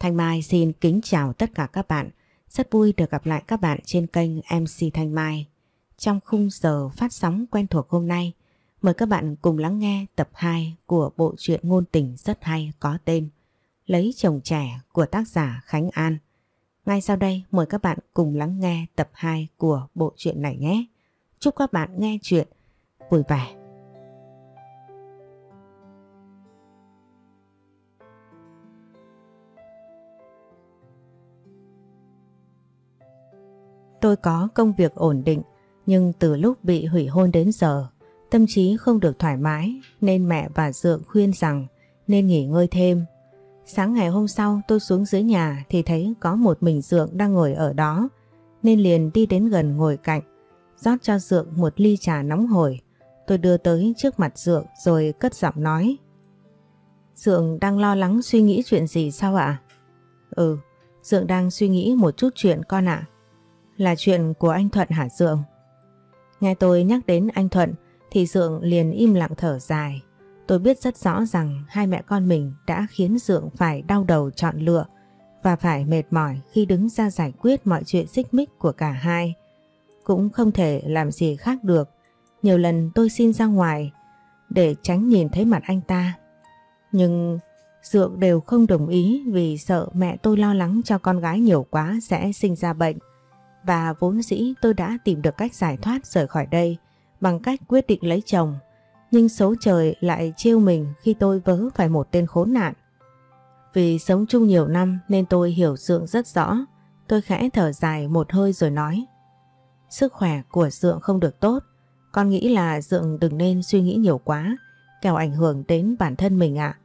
Thanh Mai xin kính chào tất cả các bạn. Rất vui được gặp lại các bạn trên kênh MC Thanh Mai. Trong khung giờ phát sóng quen thuộc hôm nay, mời các bạn cùng lắng nghe tập 2 của bộ truyện ngôn tình rất hay có tên Lấy chồng trẻ của tác giả Khánh An. Ngay sau đây mời các bạn cùng lắng nghe tập 2 của bộ truyện này nhé. Chúc các bạn nghe chuyện vui vẻ. Tôi có công việc ổn định, nhưng từ lúc bị hủy hôn đến giờ, tâm trí không được thoải mái nên mẹ và Dượng khuyên rằng nên nghỉ ngơi thêm. Sáng ngày hôm sau tôi xuống dưới nhà thì thấy có một mình Dượng đang ngồi ở đó nên liền đi đến gần ngồi cạnh, rót cho Dượng một ly trà nóng hổi. Tôi đưa tới trước mặt Dượng rồi cất giọng nói. Dượng đang lo lắng suy nghĩ chuyện gì sao ạ? Ừ, Dượng đang suy nghĩ một chút chuyện con ạ là chuyện của anh Thuận hả Dượng? Nghe tôi nhắc đến anh Thuận thì Dượng liền im lặng thở dài. Tôi biết rất rõ rằng hai mẹ con mình đã khiến Dượng phải đau đầu chọn lựa và phải mệt mỏi khi đứng ra giải quyết mọi chuyện xích mích của cả hai. Cũng không thể làm gì khác được. Nhiều lần tôi xin ra ngoài để tránh nhìn thấy mặt anh ta. Nhưng Dượng đều không đồng ý vì sợ mẹ tôi lo lắng cho con gái nhiều quá sẽ sinh ra bệnh. Và vốn dĩ tôi đã tìm được cách giải thoát rời khỏi đây bằng cách quyết định lấy chồng. Nhưng số trời lại trêu mình khi tôi vớ phải một tên khốn nạn. Vì sống chung nhiều năm nên tôi hiểu Dượng rất rõ. Tôi khẽ thở dài một hơi rồi nói. Sức khỏe của Dượng không được tốt. Con nghĩ là Dượng đừng nên suy nghĩ nhiều quá, kẻo ảnh hưởng đến bản thân mình ạ.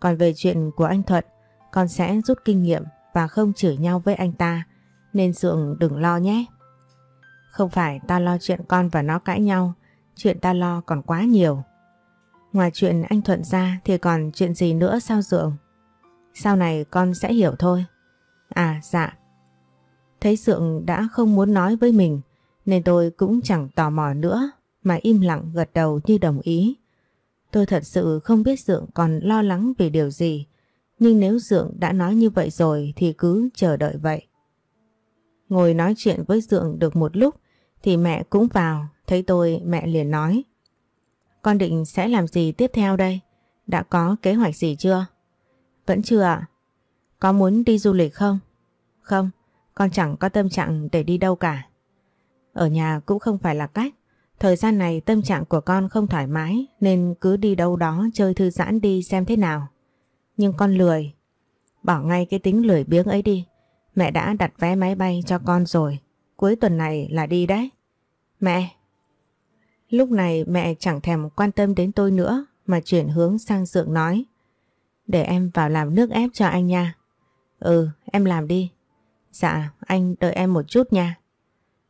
Còn về chuyện của anh Thuận, con sẽ rút kinh nghiệm và không chửi nhau với anh ta nên sượng đừng lo nhé. Không phải ta lo chuyện con và nó cãi nhau, chuyện ta lo còn quá nhiều. Ngoài chuyện anh Thuận ra thì còn chuyện gì nữa sao sượng? Sau này con sẽ hiểu thôi. À dạ. Thấy sượng đã không muốn nói với mình nên tôi cũng chẳng tò mò nữa mà im lặng gật đầu như đồng ý. Tôi thật sự không biết Dượng còn lo lắng về điều gì, nhưng nếu Dượng đã nói như vậy rồi thì cứ chờ đợi vậy. Ngồi nói chuyện với Dượng được một lúc thì mẹ cũng vào, thấy tôi mẹ liền nói. Con định sẽ làm gì tiếp theo đây? Đã có kế hoạch gì chưa? Vẫn chưa ạ. Có muốn đi du lịch không? Không, con chẳng có tâm trạng để đi đâu cả. Ở nhà cũng không phải là cách. Thời gian này tâm trạng của con không thoải mái nên cứ đi đâu đó chơi thư giãn đi xem thế nào. Nhưng con lười. Bỏ ngay cái tính lười biếng ấy đi. Mẹ đã đặt vé máy bay cho con rồi, cuối tuần này là đi đấy. Mẹ! Lúc này mẹ chẳng thèm quan tâm đến tôi nữa mà chuyển hướng sang Dượng nói. Để em vào làm nước ép cho anh nha. Ừ, em làm đi. Dạ, anh đợi em một chút nha.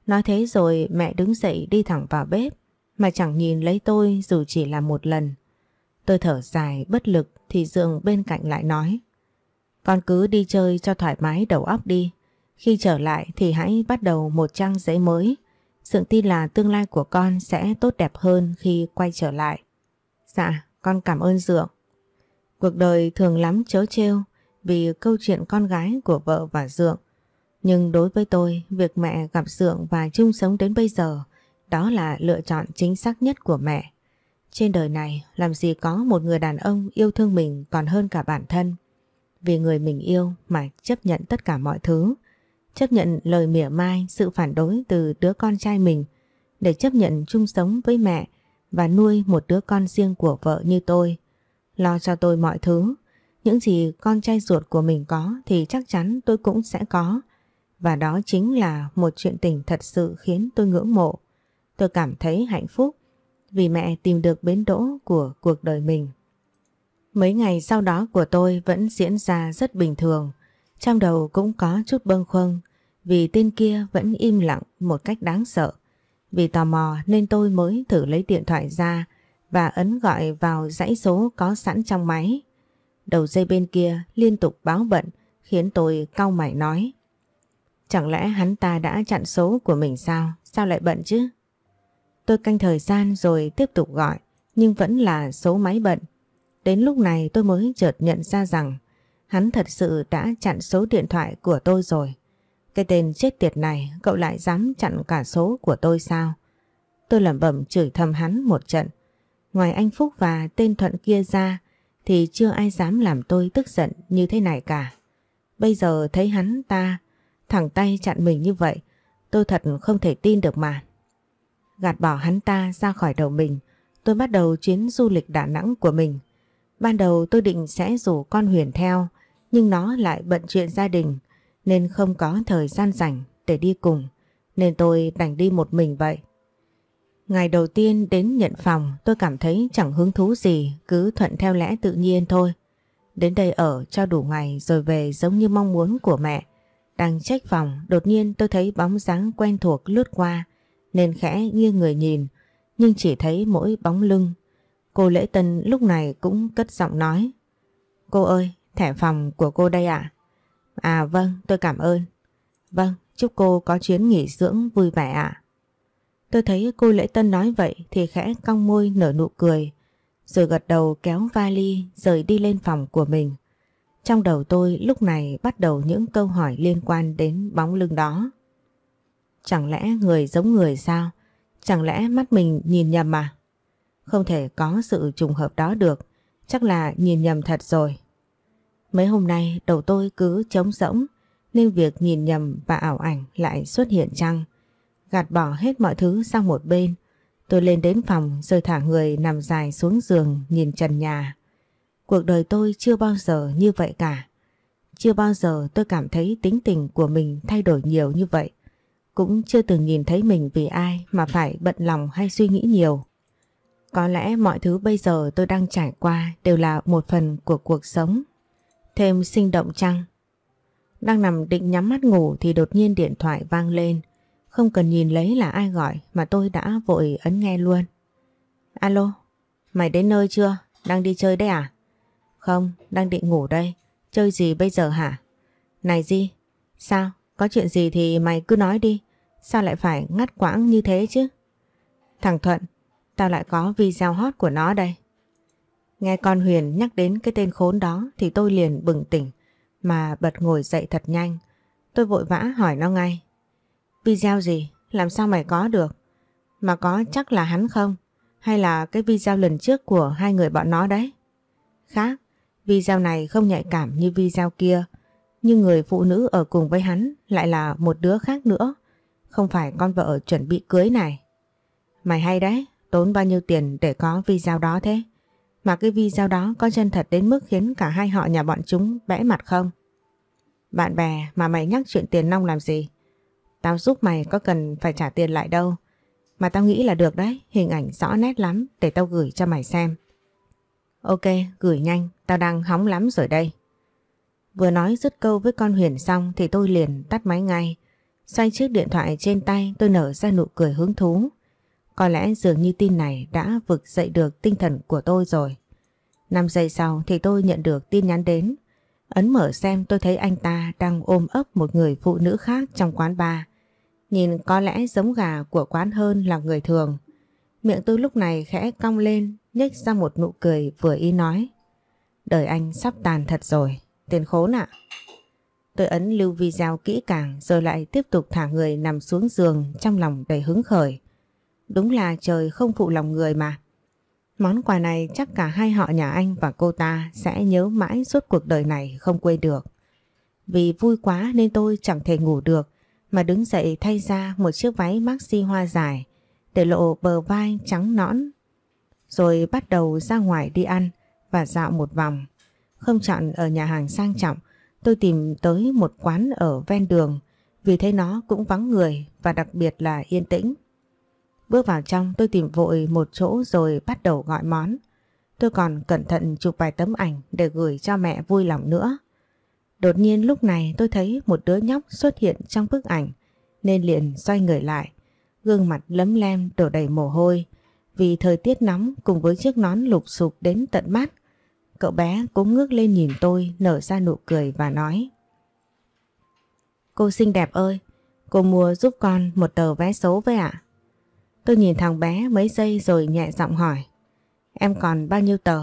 Nói thế rồi mẹ đứng dậy đi thẳng vào bếp mà chẳng nhìn lấy tôi dù chỉ là một lần. Tôi thở dài bất lực thì Dượng bên cạnh lại nói. Con cứ đi chơi cho thoải mái đầu óc đi. Khi trở lại thì hãy bắt đầu một trang giấy mới. Sự tin là tương lai của con sẽ tốt đẹp hơn khi quay trở lại. Dạ, con cảm ơn Dượng. Cuộc đời thường lắm chớ trêu vì câu chuyện con gái của vợ và Dượng. Nhưng đối với tôi, việc mẹ gặp Dượng và chung sống đến bây giờ, đó là lựa chọn chính xác nhất của mẹ. Trên đời này, làm gì có một người đàn ông yêu thương mình còn hơn cả bản thân. Vì người mình yêu mà chấp nhận tất cả mọi thứ Chấp nhận lời mỉa mai, sự phản đối từ đứa con trai mình Để chấp nhận chung sống với mẹ Và nuôi một đứa con riêng của vợ như tôi Lo cho tôi mọi thứ Những gì con trai ruột của mình có thì chắc chắn tôi cũng sẽ có Và đó chính là một chuyện tình thật sự khiến tôi ngưỡng mộ Tôi cảm thấy hạnh phúc vì mẹ tìm được bến đỗ của cuộc đời mình. Mấy ngày sau đó của tôi vẫn diễn ra rất bình thường. Trong đầu cũng có chút bâng khuâng vì tên kia vẫn im lặng một cách đáng sợ. Vì tò mò nên tôi mới thử lấy điện thoại ra và ấn gọi vào dãy số có sẵn trong máy. Đầu dây bên kia liên tục báo bận khiến tôi cau mày nói. Chẳng lẽ hắn ta đã chặn số của mình sao? Sao lại bận chứ? Tôi canh thời gian rồi tiếp tục gọi nhưng vẫn là số máy bận. Đến lúc này tôi mới chợt nhận ra rằng hắn thật sự đã chặn số điện thoại của tôi rồi. Cái tên chết tiệt này cậu lại dám chặn cả số của tôi sao? Tôi lẩm bẩm chửi thầm hắn một trận. Ngoài anh Phúc và tên Thuận kia ra thì chưa ai dám làm tôi tức giận như thế này cả. Bây giờ thấy hắn ta thẳng tay chặn mình như vậy tôi thật không thể tin được mà. Gạt bỏ hắn ta ra khỏi đầu mình tôi bắt đầu chuyến du lịch Đà Nẵng của mình. Ban đầu tôi định sẽ rủ con Huyền theo, nhưng nó lại bận chuyện gia đình nên không có thời gian rảnh để đi cùng, nên tôi đành đi một mình vậy. Ngày đầu tiên đến nhận phòng tôi cảm thấy chẳng hứng thú gì, cứ thuận theo lẽ tự nhiên thôi. Đến đây ở cho đủ ngày rồi về giống như mong muốn của mẹ. Đang trách phòng, đột nhiên tôi thấy bóng dáng quen thuộc lướt qua, nên khẽ nghiêng người nhìn, nhưng chỉ thấy mỗi bóng lưng Cô lễ tân lúc này cũng cất giọng nói. Cô ơi, thẻ phòng của cô đây ạ. À? à vâng, tôi cảm ơn. Vâng, chúc cô có chuyến nghỉ dưỡng vui vẻ ạ. À. Tôi thấy cô lễ tân nói vậy thì khẽ cong môi nở nụ cười, rồi gật đầu kéo vali rời đi lên phòng của mình. Trong đầu tôi lúc này bắt đầu những câu hỏi liên quan đến bóng lưng đó. Chẳng lẽ người giống người sao? Chẳng lẽ mắt mình nhìn nhầm à? Không thể có sự trùng hợp đó được. Chắc là nhìn nhầm thật rồi. Mấy hôm nay đầu tôi cứ trống rỗng nên việc nhìn nhầm và ảo ảnh lại xuất hiện chăng. Gạt bỏ hết mọi thứ sang một bên. Tôi lên đến phòng rồi thả người nằm dài xuống giường nhìn trần nhà. Cuộc đời tôi chưa bao giờ như vậy cả. Chưa bao giờ tôi cảm thấy tính tình của mình thay đổi nhiều như vậy. Cũng chưa từng nhìn thấy mình vì ai mà phải bận lòng hay suy nghĩ nhiều. Có lẽ mọi thứ bây giờ tôi đang trải qua đều là một phần của cuộc sống. Thêm sinh động chăng? Đang nằm định nhắm mắt ngủ thì đột nhiên điện thoại vang lên. Không cần nhìn lấy là ai gọi mà tôi đã vội ấn nghe luôn. Alo, mày đến nơi chưa? Đang đi chơi đấy à? Không, đang định ngủ đây. Chơi gì bây giờ hả? Này Di, sao? Có chuyện gì thì mày cứ nói đi. Sao lại phải ngắt quãng như thế chứ? Thằng Thuận, tao lại có video hot của nó đây. Nghe con Huyền nhắc đến cái tên khốn đó thì tôi liền bừng tỉnh mà bật ngồi dậy thật nhanh. Tôi vội vã hỏi nó ngay. Video gì? Làm sao mày có được? Mà có chắc là hắn không? Hay là cái video lần trước của hai người bọn nó đấy? Khác, video này không nhạy cảm như video kia. Nhưng người phụ nữ ở cùng với hắn lại là một đứa khác nữa. Không phải con vợ chuẩn bị cưới này. Mày hay đấy, Tốn bao nhiêu tiền để có video đó thế? Mà cái video đó có chân thật đến mức khiến cả hai họ nhà bọn chúng bẽ mặt không? Bạn bè mà mày nhắc chuyện tiền nong làm gì? Tao giúp mày có cần phải trả tiền lại đâu. Mà tao nghĩ là được đấy, hình ảnh rõ nét lắm để tao gửi cho mày xem. Ok, gửi nhanh, tao đang hóng lắm rồi đây. Vừa nói dứt câu với con Huyền xong thì tôi liền tắt máy ngay. Xoay chiếc điện thoại trên tay tôi nở ra nụ cười hứng thú. Có lẽ dường như tin này đã vực dậy được tinh thần của tôi rồi. 5 giây sau thì tôi nhận được tin nhắn đến. Ấn mở xem tôi thấy anh ta đang ôm ấp một người phụ nữ khác trong quán bar. Nhìn có lẽ giống gà của quán hơn là người thường. Miệng tôi lúc này khẽ cong lên, nhếch ra một nụ cười vừa ý nói. Đời anh sắp tàn thật rồi, tiền khốn ạ. Tôi ấn lưu video kỹ càng rồi lại tiếp tục thả người nằm xuống giường trong lòng đầy hứng khởi. Đúng là trời không phụ lòng người mà. Món quà này chắc cả hai họ nhà anh và cô ta sẽ nhớ mãi suốt cuộc đời này không quên được. Vì vui quá nên tôi chẳng thể ngủ được mà đứng dậy thay ra một chiếc váy maxi hoa dài để lộ bờ vai trắng nõn. Rồi bắt đầu ra ngoài đi ăn và dạo một vòng. Không chọn ở nhà hàng sang trọng, tôi tìm tới một quán ở ven đường vì thấy nó cũng vắng người và đặc biệt là yên tĩnh. Bước vào trong tôi tìm vội một chỗ rồi bắt đầu gọi món. Tôi còn cẩn thận chụp vài tấm ảnh để gửi cho mẹ vui lòng nữa. Đột nhiên lúc này tôi thấy một đứa nhóc xuất hiện trong bức ảnh nên liền xoay người lại. Gương mặt lấm lem đổ đầy mồ hôi vì thời tiết nóng cùng với chiếc nón lục sụp đến tận mắt. Cậu bé cố ngước lên nhìn tôi nở ra nụ cười và nói Cô xinh đẹp ơi, cô mua giúp con một tờ vé số với ạ. À? Tôi nhìn thằng bé mấy giây rồi nhẹ giọng hỏi. Em còn bao nhiêu tờ?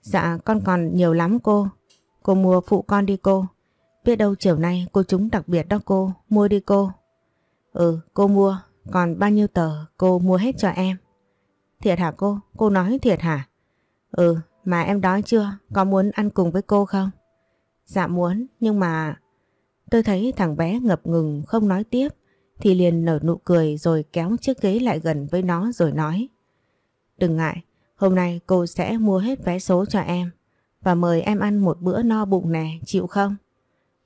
Dạ con còn nhiều lắm cô. Cô mua phụ con đi cô. Biết đâu chiều nay cô chúng đặc biệt đó cô. Mua đi cô. Ừ cô mua. Còn bao nhiêu tờ cô mua hết cho em. Thiệt hả cô? Cô nói thiệt hả? Ừ mà em đói chưa? Có muốn ăn cùng với cô không? Dạ muốn nhưng mà... Tôi thấy thằng bé ngập ngừng không nói tiếp thì liền nở nụ cười rồi kéo chiếc ghế lại gần với nó rồi nói. Đừng ngại, hôm nay cô sẽ mua hết vé số cho em và mời em ăn một bữa no bụng nè, chịu không?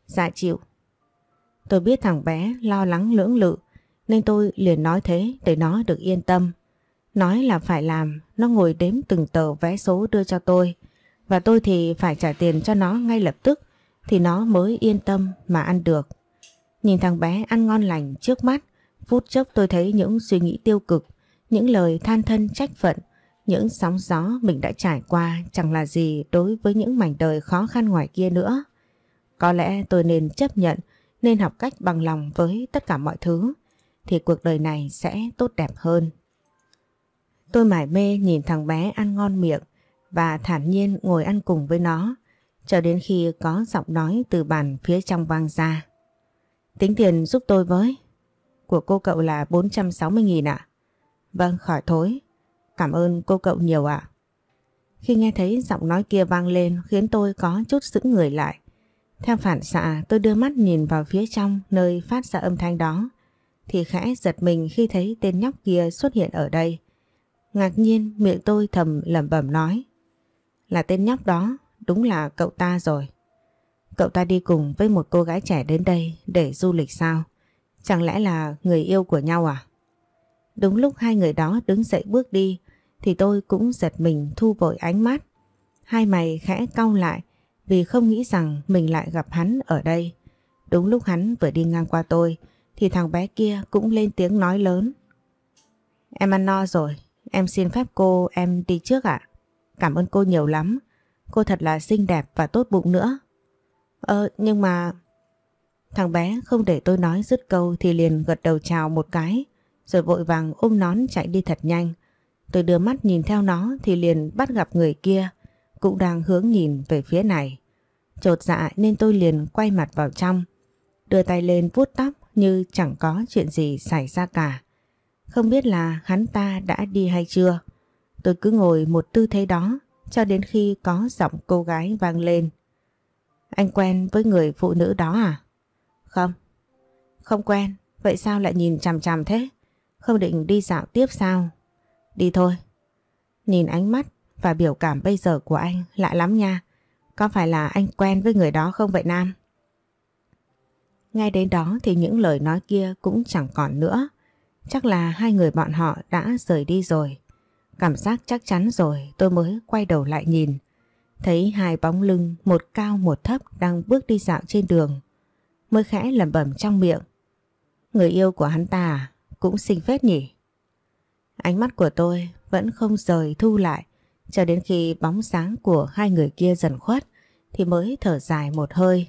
Dạ chịu. Tôi biết thằng bé lo lắng lưỡng lự nên tôi liền nói thế để nó được yên tâm. Nói là phải làm, nó ngồi đếm từng tờ vé số đưa cho tôi và tôi thì phải trả tiền cho nó ngay lập tức thì nó mới yên tâm mà ăn được. Nhìn thằng bé ăn ngon lành trước mắt, phút chốc tôi thấy những suy nghĩ tiêu cực, những lời than thân trách phận, những sóng gió mình đã trải qua chẳng là gì đối với những mảnh đời khó khăn ngoài kia nữa. Có lẽ tôi nên chấp nhận, nên học cách bằng lòng với tất cả mọi thứ, thì cuộc đời này sẽ tốt đẹp hơn. Tôi mải mê nhìn thằng bé ăn ngon miệng và thản nhiên ngồi ăn cùng với nó, cho đến khi có giọng nói từ bàn phía trong vang ra. Tính tiền giúp tôi với. Của cô cậu là 460.000 ạ. À? Vâng, khỏi thối. Cảm ơn cô cậu nhiều ạ. Khi nghe thấy giọng nói kia vang lên khiến tôi có chút sững người lại. Theo phản xạ tôi đưa mắt nhìn vào phía trong nơi phát ra âm thanh đó thì khẽ giật mình khi thấy tên nhóc kia xuất hiện ở đây. Ngạc nhiên miệng tôi thầm lẩm bẩm nói. Là tên nhóc đó, đúng là cậu ta rồi. Cậu ta đi cùng với một cô gái trẻ đến đây để du lịch sao? Chẳng lẽ là người yêu của nhau à? Đúng lúc hai người đó đứng dậy bước đi thì tôi cũng giật mình thu vội ánh mắt. Hai mày khẽ cau lại vì không nghĩ rằng mình lại gặp hắn ở đây. Đúng lúc hắn vừa đi ngang qua tôi thì thằng bé kia cũng lên tiếng nói lớn. Em ăn no rồi, em xin phép cô em đi trước ạ. Cảm ơn cô nhiều lắm, cô thật là xinh đẹp và tốt bụng nữa. Ờ nhưng mà... Thằng bé không để tôi nói dứt câu thì liền gật đầu chào một cái rồi vội vàng ôm nón chạy đi thật nhanh. Tôi đưa mắt nhìn theo nó thì liền bắt gặp người kia cũng đang hướng nhìn về phía này. Chột dạ nên tôi liền quay mặt vào trong đưa tay lên vuốt tóc như chẳng có chuyện gì xảy ra cả. Không biết là hắn ta đã đi hay chưa. Tôi cứ ngồi một tư thế đó cho đến khi có giọng cô gái vang lên. Anh quen với người phụ nữ đó à? Không. Không quen, vậy sao lại nhìn chằm chằm thế? Không định đi dạo tiếp sao? Đi thôi. Nhìn ánh mắt và biểu cảm bây giờ của anh lạ lắm nha. Có phải là anh quen với người đó không vậy Nam? Ngay đến đó thì những lời nói kia cũng chẳng còn nữa. Chắc là hai người bọn họ đã rời đi rồi. Cảm giác chắc chắn rồi tôi mới quay đầu lại nhìn. Thấy hai bóng lưng một cao một thấp đang bước đi dạo trên đường. Mới khẽ lẩm bẩm trong miệng. Người yêu của hắn ta à? cũng xinh phết nhỉ. Ánh mắt của tôi vẫn không rời thu lại cho đến khi bóng sáng của hai người kia dần khuất thì mới thở dài một hơi.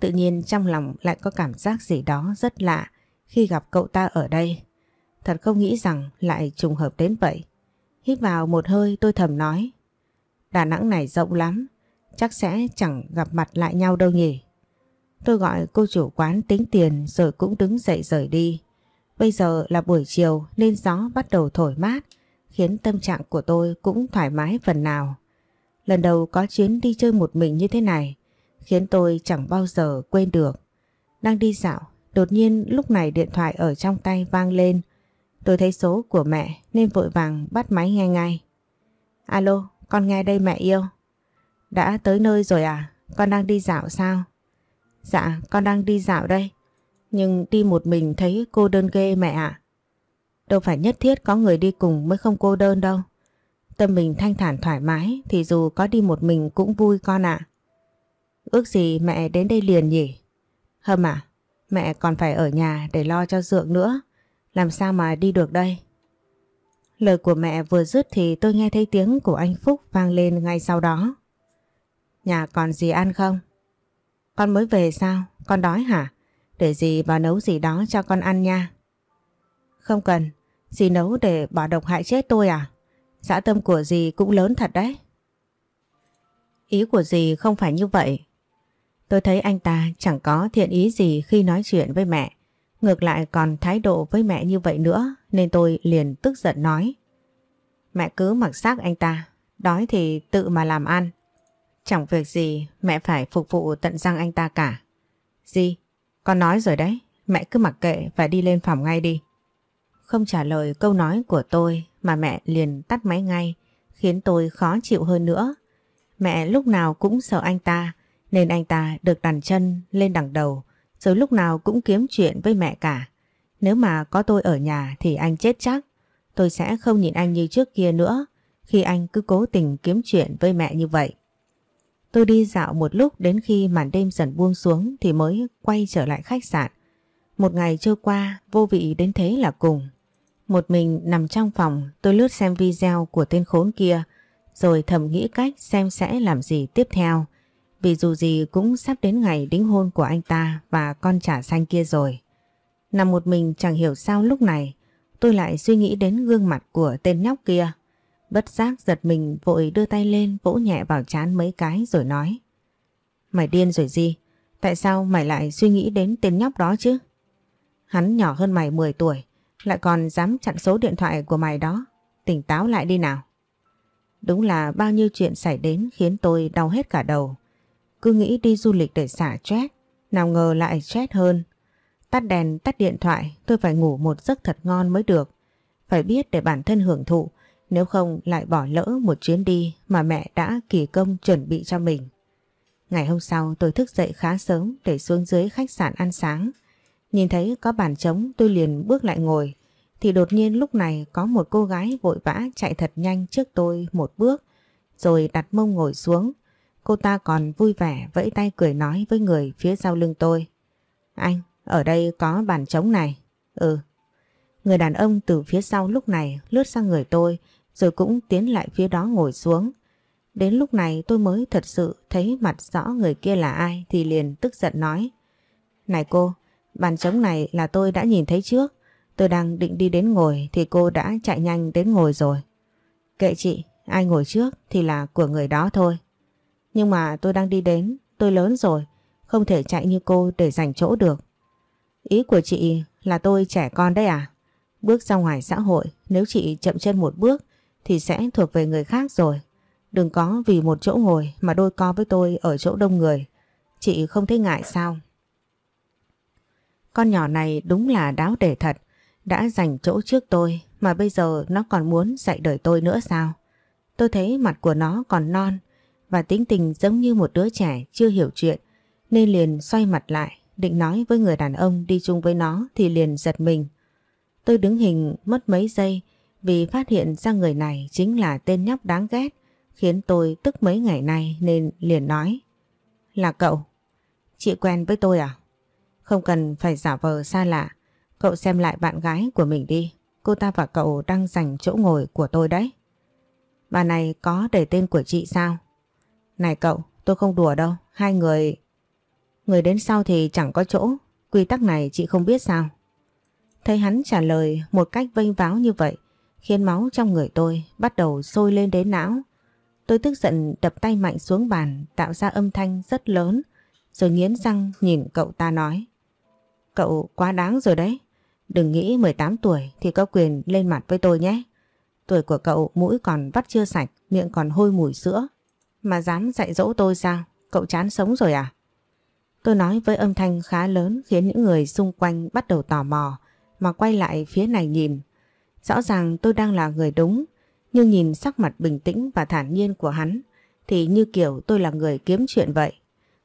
Tự nhiên trong lòng lại có cảm giác gì đó rất lạ khi gặp cậu ta ở đây. Thật không nghĩ rằng lại trùng hợp đến vậy. Hít vào một hơi tôi thầm nói. Đà Nẵng này rộng lắm, chắc sẽ chẳng gặp mặt lại nhau đâu nhỉ. Tôi gọi cô chủ quán tính tiền rồi cũng đứng dậy rời đi. Bây giờ là buổi chiều nên gió bắt đầu thổi mát, khiến tâm trạng của tôi cũng thoải mái phần nào. Lần đầu có chuyến đi chơi một mình như thế này, khiến tôi chẳng bao giờ quên được. Đang đi dạo, đột nhiên lúc này điện thoại ở trong tay vang lên. Tôi thấy số của mẹ nên vội vàng bắt máy ngay ngay. Alo, con nghe đây mẹ yêu. Đã tới nơi rồi à? Con đang đi dạo sao? Dạ, con đang đi dạo đây. Nhưng đi một mình thấy cô đơn ghê mẹ ạ. Đâu phải nhất thiết có người đi cùng mới không cô đơn đâu. Tâm mình thanh thản thoải mái thì dù có đi một mình cũng vui con ạ. Ước gì mẹ đến đây liền nhỉ? Hâm à, mẹ còn phải ở nhà để lo cho dượng nữa. Làm sao mà đi được đây? Lời của mẹ vừa dứt thì tôi nghe thấy tiếng của anh Phúc vang lên ngay sau đó. Nhà còn gì ăn không? Con mới về sao? Con đói hả? Để dì bà nấu gì đó cho con ăn nha. Không cần, dì nấu để bỏ độc hại chết tôi à? Dã tâm của dì cũng lớn thật đấy. Ý của dì không phải như vậy. Tôi thấy anh ta chẳng có thiện ý gì khi nói chuyện với mẹ. Ngược lại còn thái độ với mẹ như vậy nữa nên tôi liền tức giận nói. Mẹ cứ mặc xác anh ta, đói thì tự mà làm ăn. Chẳng việc gì mẹ phải phục vụ tận răng anh ta cả. Gì? Con nói rồi đấy, mẹ cứ mặc kệ và đi lên phòng ngay đi. Không trả lời câu nói của tôi mà mẹ liền tắt máy ngay, khiến tôi khó chịu hơn nữa. Mẹ lúc nào cũng sợ anh ta, nên anh ta được đàn chân lên đằng đầu, rồi lúc nào cũng kiếm chuyện với mẹ cả. Nếu mà có tôi ở nhà thì anh chết chắc. Tôi sẽ không nhìn anh như trước kia nữa khi anh cứ cố tình kiếm chuyện với mẹ như vậy. Tôi đi dạo một lúc đến khi màn đêm dần buông xuống thì mới quay trở lại khách sạn. Một ngày trôi qua vô vị đến thế là cùng. Một mình nằm trong phòng tôi lướt xem video của tên khốn kia rồi thầm nghĩ cách xem sẽ làm gì tiếp theo. Vì dù gì cũng sắp đến ngày đính hôn của anh ta và con trả xanh kia rồi. Nằm một mình chẳng hiểu sao lúc này tôi lại suy nghĩ đến gương mặt của tên nhóc kia. Bất giác giật mình vội đưa tay lên vỗ nhẹ vào chán mấy cái rồi nói. Mày điên rồi gì? Tại sao mày lại suy nghĩ đến tên nhóc đó chứ? Hắn nhỏ hơn mày 10 tuổi, lại còn dám chặn số điện thoại của mày đó. Tỉnh táo lại đi nào. Đúng là bao nhiêu chuyện xảy đến khiến tôi đau hết cả đầu. Cứ nghĩ đi du lịch để xả stress, nào ngờ lại stress hơn. Tắt đèn, tắt điện thoại, tôi phải ngủ một giấc thật ngon mới được. Phải biết để bản thân hưởng thụ, nếu không lại bỏ lỡ một chuyến đi mà mẹ đã kỳ công chuẩn bị cho mình. Ngày hôm sau tôi thức dậy khá sớm để xuống dưới khách sạn ăn sáng. Nhìn thấy có bàn trống tôi liền bước lại ngồi. Thì đột nhiên lúc này có một cô gái vội vã chạy thật nhanh trước tôi một bước. Rồi đặt mông ngồi xuống. Cô ta còn vui vẻ vẫy tay cười nói với người phía sau lưng tôi. Anh, ở đây có bàn trống này. Ừ. Người đàn ông từ phía sau lúc này lướt sang người tôi rồi cũng tiến lại phía đó ngồi xuống. Đến lúc này tôi mới thật sự thấy mặt rõ người kia là ai thì liền tức giận nói. Này cô, bàn trống này là tôi đã nhìn thấy trước. Tôi đang định đi đến ngồi thì cô đã chạy nhanh đến ngồi rồi. Kệ chị, ai ngồi trước thì là của người đó thôi. Nhưng mà tôi đang đi đến, tôi lớn rồi, không thể chạy như cô để giành chỗ được. Ý của chị là tôi trẻ con đấy à? Bước ra ngoài xã hội, nếu chị chậm chân một bước thì sẽ thuộc về người khác rồi. Đừng có vì một chỗ ngồi mà đôi co với tôi ở chỗ đông người. Chị không thấy ngại sao? Con nhỏ này đúng là đáo để thật. Đã giành chỗ trước tôi mà bây giờ nó còn muốn dạy đời tôi nữa sao? Tôi thấy mặt của nó còn non và tính tình giống như một đứa trẻ chưa hiểu chuyện nên liền xoay mặt lại định nói với người đàn ông đi chung với nó thì liền giật mình. Tôi đứng hình mất mấy giây vì phát hiện ra người này chính là tên nhóc đáng ghét khiến tôi tức mấy ngày nay nên liền nói. Là cậu. Chị quen với tôi à? Không cần phải giả vờ xa lạ. Cậu xem lại bạn gái của mình đi. Cô ta và cậu đang giành chỗ ngồi của tôi đấy. Bà này có để tên của chị sao? Này cậu, tôi không đùa đâu. Hai người Người đến sau thì chẳng có chỗ, quy tắc này chị không biết sao. Thấy hắn trả lời một cách vênh váo như vậy, khiến máu trong người tôi bắt đầu sôi lên đến não. Tôi tức giận đập tay mạnh xuống bàn tạo ra âm thanh rất lớn, rồi nghiến răng nhìn cậu ta nói. Cậu quá đáng rồi đấy, đừng nghĩ 18 tuổi thì có quyền lên mặt với tôi nhé. Tuổi của cậu mũi còn vắt chưa sạch, miệng còn hôi mùi sữa. Mà dám dạy dỗ tôi sao? Cậu chán sống rồi à? Tôi nói với âm thanh khá lớn khiến những người xung quanh bắt đầu tò mò mà quay lại phía này nhìn. Rõ ràng tôi đang là người đúng, nhưng nhìn sắc mặt bình tĩnh và thản nhiên của hắn thì như kiểu tôi là người kiếm chuyện vậy.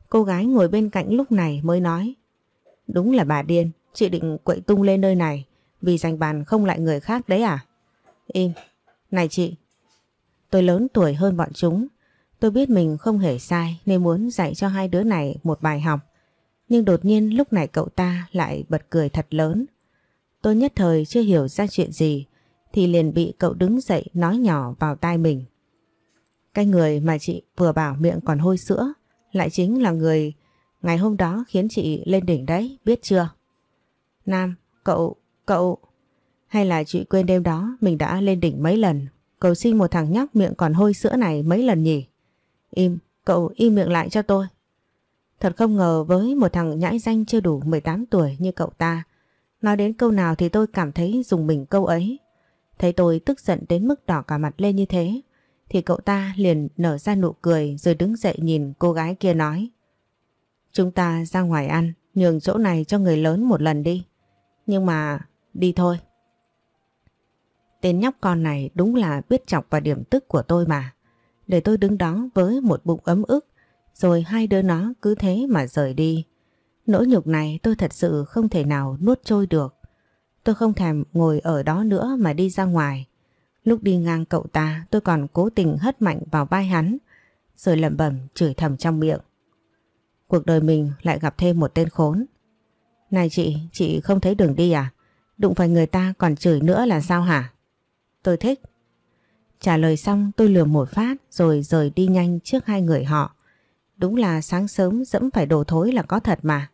Cô gái ngồi bên cạnh lúc này mới nói Đúng là bà điên, chị định quậy tung lên nơi này vì giành bàn không lại người khác đấy à? Im, này chị, tôi lớn tuổi hơn bọn chúng Tôi biết mình không hề sai nên muốn dạy cho hai đứa này một bài học. Nhưng đột nhiên lúc này cậu ta lại bật cười thật lớn. Tôi nhất thời chưa hiểu ra chuyện gì thì liền bị cậu đứng dậy nói nhỏ vào tai mình. Cái người mà chị vừa bảo miệng còn hôi sữa lại chính là người ngày hôm đó khiến chị lên đỉnh đấy, biết chưa? Nam, cậu, cậu... Hay là chị quên đêm đó mình đã lên đỉnh mấy lần, cầu xin một thằng nhóc miệng còn hôi sữa này mấy lần nhỉ? Im, cậu im miệng lại cho tôi. Thật không ngờ với một thằng nhãi danh chưa đủ 18 tuổi như cậu ta, nói đến câu nào thì tôi cảm thấy dùng mình câu ấy. Thấy tôi tức giận đến mức đỏ cả mặt lên như thế, thì cậu ta liền nở ra nụ cười rồi đứng dậy nhìn cô gái kia nói. Chúng ta ra ngoài ăn, nhường chỗ này cho người lớn một lần đi. Nhưng mà đi thôi. Tên nhóc con này đúng là biết chọc vào điểm tức của tôi mà để tôi đứng đó với một bụng ấm ức rồi hai đứa nó cứ thế mà rời đi. Nỗi nhục này tôi thật sự không thể nào nuốt trôi được. Tôi không thèm ngồi ở đó nữa mà đi ra ngoài. Lúc đi ngang cậu ta tôi còn cố tình hất mạnh vào vai hắn rồi lẩm bẩm chửi thầm trong miệng. Cuộc đời mình lại gặp thêm một tên khốn. Này chị, chị không thấy đường đi à? Đụng phải người ta còn chửi nữa là sao hả? Tôi thích, Trả lời xong tôi lừa một phát rồi rời đi nhanh trước hai người họ. Đúng là sáng sớm dẫm phải đồ thối là có thật mà.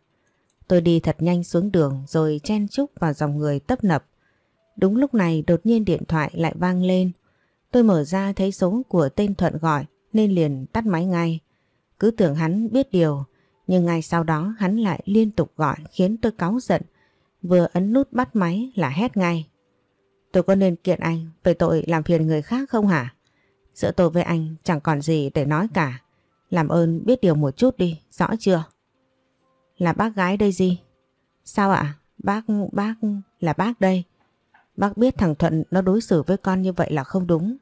Tôi đi thật nhanh xuống đường rồi chen chúc vào dòng người tấp nập. Đúng lúc này đột nhiên điện thoại lại vang lên. Tôi mở ra thấy số của tên Thuận gọi nên liền tắt máy ngay. Cứ tưởng hắn biết điều, nhưng ngay sau đó hắn lại liên tục gọi khiến tôi cáu giận. Vừa ấn nút bắt máy là hét ngay. Tôi có nên kiện anh về tội làm phiền người khác không hả? Giữa tôi với anh chẳng còn gì để nói cả. Làm ơn biết điều một chút đi, rõ chưa? Là bác gái đây gì? Sao ạ? Bác, bác, là bác đây. Bác biết thằng Thuận nó đối xử với con như vậy là không đúng.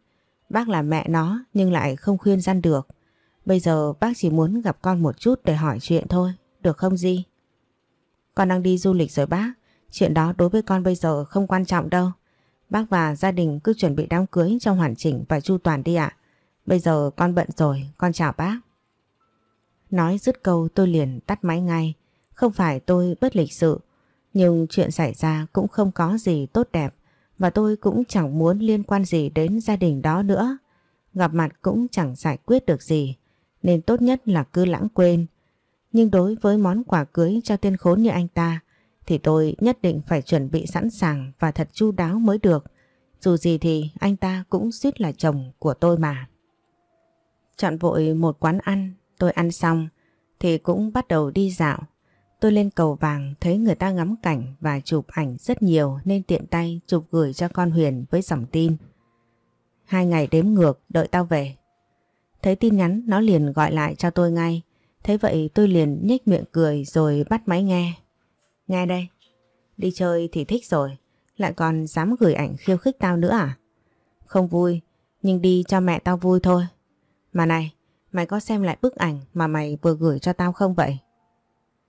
Bác là mẹ nó nhưng lại không khuyên gian được. Bây giờ bác chỉ muốn gặp con một chút để hỏi chuyện thôi, được không gì Con đang đi du lịch rồi bác, chuyện đó đối với con bây giờ không quan trọng đâu. Bác và gia đình cứ chuẩn bị đám cưới cho hoàn chỉnh và chu toàn đi ạ. Bây giờ con bận rồi, con chào bác. Nói dứt câu tôi liền tắt máy ngay. Không phải tôi bất lịch sự, nhưng chuyện xảy ra cũng không có gì tốt đẹp và tôi cũng chẳng muốn liên quan gì đến gia đình đó nữa. Gặp mặt cũng chẳng giải quyết được gì, nên tốt nhất là cứ lãng quên. Nhưng đối với món quà cưới cho tên khốn như anh ta, thì tôi nhất định phải chuẩn bị sẵn sàng và thật chu đáo mới được. Dù gì thì anh ta cũng suýt là chồng của tôi mà. Chọn vội một quán ăn, tôi ăn xong thì cũng bắt đầu đi dạo. Tôi lên cầu vàng thấy người ta ngắm cảnh và chụp ảnh rất nhiều nên tiện tay chụp gửi cho con Huyền với dòng tin. Hai ngày đếm ngược đợi tao về. Thấy tin nhắn nó liền gọi lại cho tôi ngay. Thế vậy tôi liền nhếch miệng cười rồi bắt máy nghe. Nghe đây, đi chơi thì thích rồi, lại còn dám gửi ảnh khiêu khích tao nữa à? Không vui, nhưng đi cho mẹ tao vui thôi. Mà này, mày có xem lại bức ảnh mà mày vừa gửi cho tao không vậy?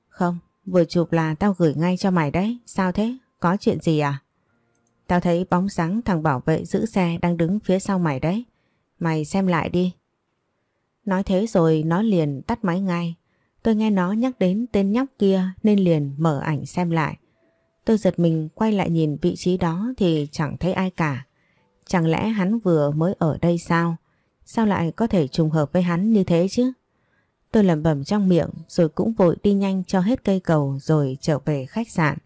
Không, vừa chụp là tao gửi ngay cho mày đấy, sao thế? Có chuyện gì à? Tao thấy bóng dáng thằng bảo vệ giữ xe đang đứng phía sau mày đấy. Mày xem lại đi. Nói thế rồi nó liền tắt máy ngay Tôi nghe nó nhắc đến tên nhóc kia nên liền mở ảnh xem lại. Tôi giật mình quay lại nhìn vị trí đó thì chẳng thấy ai cả. Chẳng lẽ hắn vừa mới ở đây sao? Sao lại có thể trùng hợp với hắn như thế chứ? Tôi lẩm bẩm trong miệng rồi cũng vội đi nhanh cho hết cây cầu rồi trở về khách sạn.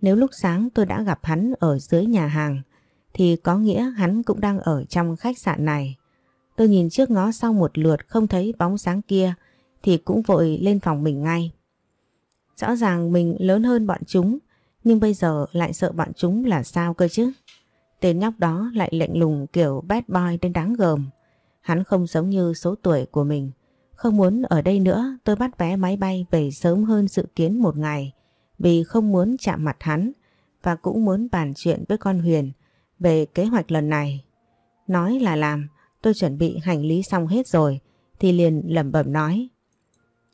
Nếu lúc sáng tôi đã gặp hắn ở dưới nhà hàng thì có nghĩa hắn cũng đang ở trong khách sạn này. Tôi nhìn trước ngó sau một lượt không thấy bóng sáng kia thì cũng vội lên phòng mình ngay. Rõ ràng mình lớn hơn bọn chúng nhưng bây giờ lại sợ bọn chúng là sao cơ chứ. Tên nhóc đó lại lạnh lùng kiểu bad boy đến đáng gờm. Hắn không giống như số tuổi của mình. Không muốn ở đây nữa tôi bắt vé máy bay về sớm hơn dự kiến một ngày vì không muốn chạm mặt hắn và cũng muốn bàn chuyện với con Huyền về kế hoạch lần này. Nói là làm, tôi chuẩn bị hành lý xong hết rồi thì liền lẩm bẩm nói.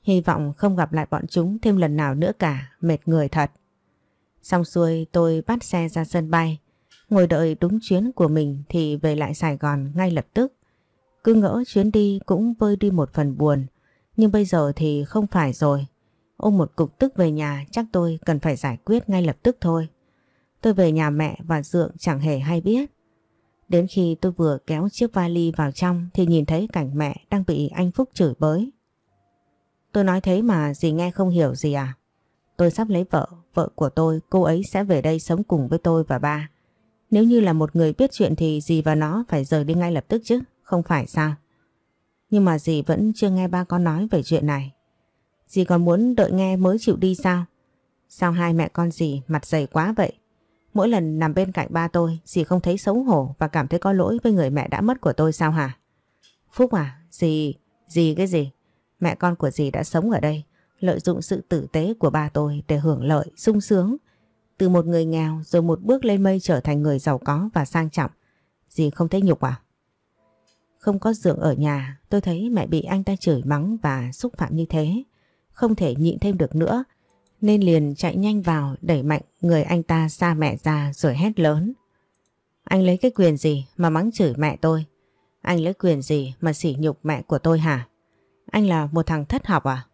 Hy vọng không gặp lại bọn chúng thêm lần nào nữa cả, mệt người thật. Xong xuôi tôi bắt xe ra sân bay, ngồi đợi đúng chuyến của mình thì về lại Sài Gòn ngay lập tức. Cứ ngỡ chuyến đi cũng vơi đi một phần buồn, nhưng bây giờ thì không phải rồi. Ôm một cục tức về nhà chắc tôi cần phải giải quyết ngay lập tức thôi. Tôi về nhà mẹ và Dượng chẳng hề hay biết. Đến khi tôi vừa kéo chiếc vali vào trong thì nhìn thấy cảnh mẹ đang bị anh Phúc chửi bới. Tôi nói thế mà dì nghe không hiểu gì à? Tôi sắp lấy vợ, vợ của tôi, cô ấy sẽ về đây sống cùng với tôi và ba. Nếu như là một người biết chuyện thì dì và nó phải rời đi ngay lập tức chứ, không phải sao? Nhưng mà dì vẫn chưa nghe ba con nói về chuyện này. Dì còn muốn đợi nghe mới chịu đi sao? Sao hai mẹ con dì mặt dày quá vậy? Mỗi lần nằm bên cạnh ba tôi, dì không thấy xấu hổ và cảm thấy có lỗi với người mẹ đã mất của tôi sao hả? Phúc à, dì, dì cái gì? Mẹ con của dì đã sống ở đây, lợi dụng sự tử tế của bà tôi để hưởng lợi, sung sướng. Từ một người nghèo rồi một bước lên mây trở thành người giàu có và sang trọng. Dì không thấy nhục à? Không có giường ở nhà, tôi thấy mẹ bị anh ta chửi mắng và xúc phạm như thế. Không thể nhịn thêm được nữa, nên liền chạy nhanh vào đẩy mạnh người anh ta xa mẹ ra rồi hét lớn. Anh lấy cái quyền gì mà mắng chửi mẹ tôi? Anh lấy quyền gì mà sỉ nhục mẹ của tôi hả? Anh là một thằng thất học à?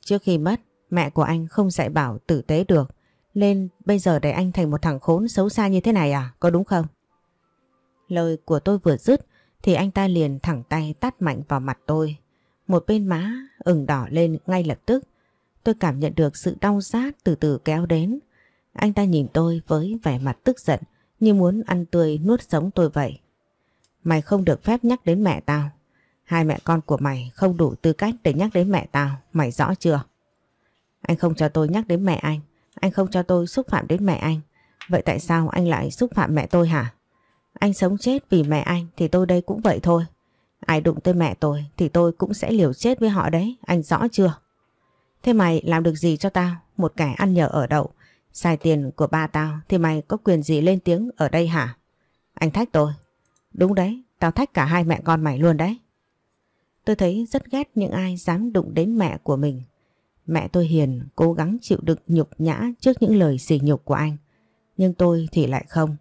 Trước khi mất, mẹ của anh không dạy bảo tử tế được. Nên bây giờ để anh thành một thằng khốn xấu xa như thế này à? Có đúng không? Lời của tôi vừa dứt thì anh ta liền thẳng tay tát mạnh vào mặt tôi. Một bên má ửng đỏ lên ngay lập tức. Tôi cảm nhận được sự đau rát từ từ kéo đến. Anh ta nhìn tôi với vẻ mặt tức giận như muốn ăn tươi nuốt sống tôi vậy. Mày không được phép nhắc đến mẹ tao. Hai mẹ con của mày không đủ tư cách để nhắc đến mẹ tao, mày rõ chưa? Anh không cho tôi nhắc đến mẹ anh, anh không cho tôi xúc phạm đến mẹ anh. Vậy tại sao anh lại xúc phạm mẹ tôi hả? Anh sống chết vì mẹ anh thì tôi đây cũng vậy thôi. Ai đụng tới mẹ tôi thì tôi cũng sẽ liều chết với họ đấy, anh rõ chưa? Thế mày làm được gì cho tao? Một kẻ ăn nhờ ở đậu, xài tiền của ba tao thì mày có quyền gì lên tiếng ở đây hả? Anh thách tôi. Đúng đấy, tao thách cả hai mẹ con mày luôn đấy. Tôi thấy rất ghét những ai dám đụng đến mẹ của mình. Mẹ tôi hiền, cố gắng chịu đựng nhục nhã trước những lời sỉ nhục của anh. Nhưng tôi thì lại không.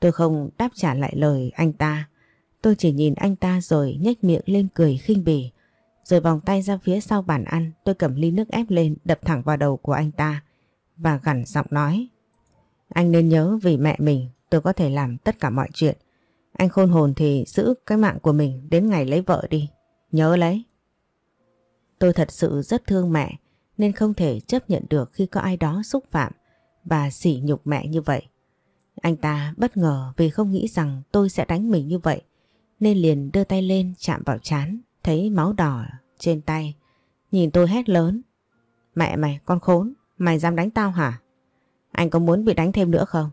Tôi không đáp trả lại lời anh ta. Tôi chỉ nhìn anh ta rồi nhếch miệng lên cười khinh bỉ. Rồi vòng tay ra phía sau bàn ăn, tôi cầm ly nước ép lên đập thẳng vào đầu của anh ta. Và gằn giọng nói. Anh nên nhớ vì mẹ mình, tôi có thể làm tất cả mọi chuyện. Anh khôn hồn thì giữ cái mạng của mình đến ngày lấy vợ đi. Nhớ lấy. Tôi thật sự rất thương mẹ nên không thể chấp nhận được khi có ai đó xúc phạm và sỉ nhục mẹ như vậy. Anh ta bất ngờ vì không nghĩ rằng tôi sẽ đánh mình như vậy nên liền đưa tay lên chạm vào chán thấy máu đỏ trên tay nhìn tôi hét lớn Mẹ mày con khốn mày dám đánh tao hả? Anh có muốn bị đánh thêm nữa không?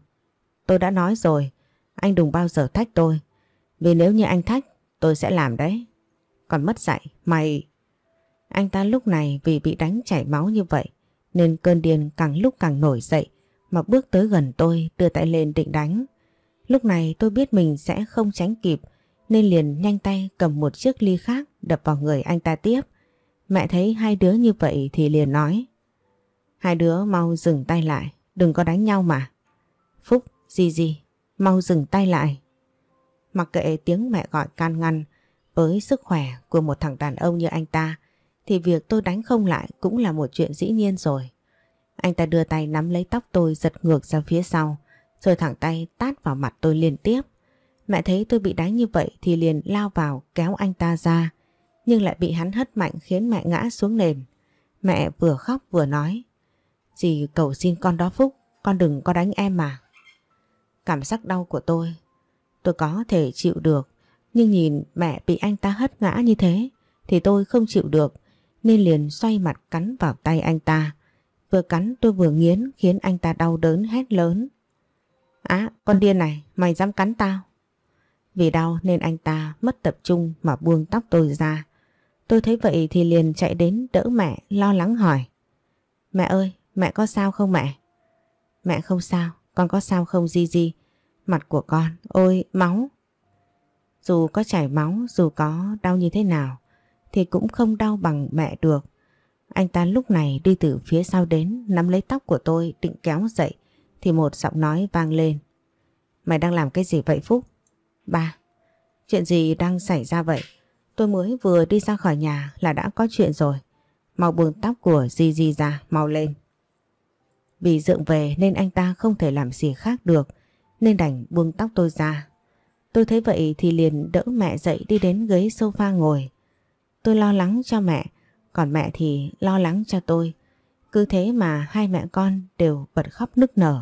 Tôi đã nói rồi anh đừng bao giờ thách tôi vì nếu như anh thách tôi sẽ làm đấy còn mất dạy, mày... Anh ta lúc này vì bị đánh chảy máu như vậy nên cơn điên càng lúc càng nổi dậy mà bước tới gần tôi đưa tay lên định đánh. Lúc này tôi biết mình sẽ không tránh kịp nên liền nhanh tay cầm một chiếc ly khác đập vào người anh ta tiếp. Mẹ thấy hai đứa như vậy thì liền nói. Hai đứa mau dừng tay lại, đừng có đánh nhau mà. Phúc, gì gì, mau dừng tay lại. Mặc kệ tiếng mẹ gọi can ngăn, với sức khỏe của một thằng đàn ông như anh ta thì việc tôi đánh không lại cũng là một chuyện dĩ nhiên rồi. Anh ta đưa tay nắm lấy tóc tôi giật ngược ra phía sau rồi thẳng tay tát vào mặt tôi liên tiếp. Mẹ thấy tôi bị đánh như vậy thì liền lao vào kéo anh ta ra nhưng lại bị hắn hất mạnh khiến mẹ ngã xuống nền. Mẹ vừa khóc vừa nói Dì cầu xin con đó Phúc Con đừng có đánh em mà Cảm giác đau của tôi Tôi có thể chịu được nhưng nhìn mẹ bị anh ta hất ngã như thế thì tôi không chịu được nên liền xoay mặt cắn vào tay anh ta. Vừa cắn tôi vừa nghiến khiến anh ta đau đớn hét lớn. Á, con điên này, mày dám cắn tao. Vì đau nên anh ta mất tập trung mà buông tóc tôi ra. Tôi thấy vậy thì liền chạy đến đỡ mẹ lo lắng hỏi. Mẹ ơi, mẹ có sao không mẹ? Mẹ không sao, con có sao không Di Di? Mặt của con, ôi máu. Dù có chảy máu, dù có đau như thế nào, thì cũng không đau bằng mẹ được. Anh ta lúc này đi từ phía sau đến, nắm lấy tóc của tôi định kéo dậy, thì một giọng nói vang lên. Mày đang làm cái gì vậy Phúc? Ba, chuyện gì đang xảy ra vậy? Tôi mới vừa đi ra khỏi nhà là đã có chuyện rồi. Màu buông tóc của Di Di ra, mau lên. Vì dựng về nên anh ta không thể làm gì khác được, nên đành buông tóc tôi ra Tôi thấy vậy thì liền đỡ mẹ dậy đi đến ghế sofa ngồi. Tôi lo lắng cho mẹ, còn mẹ thì lo lắng cho tôi. Cứ thế mà hai mẹ con đều bật khóc nức nở.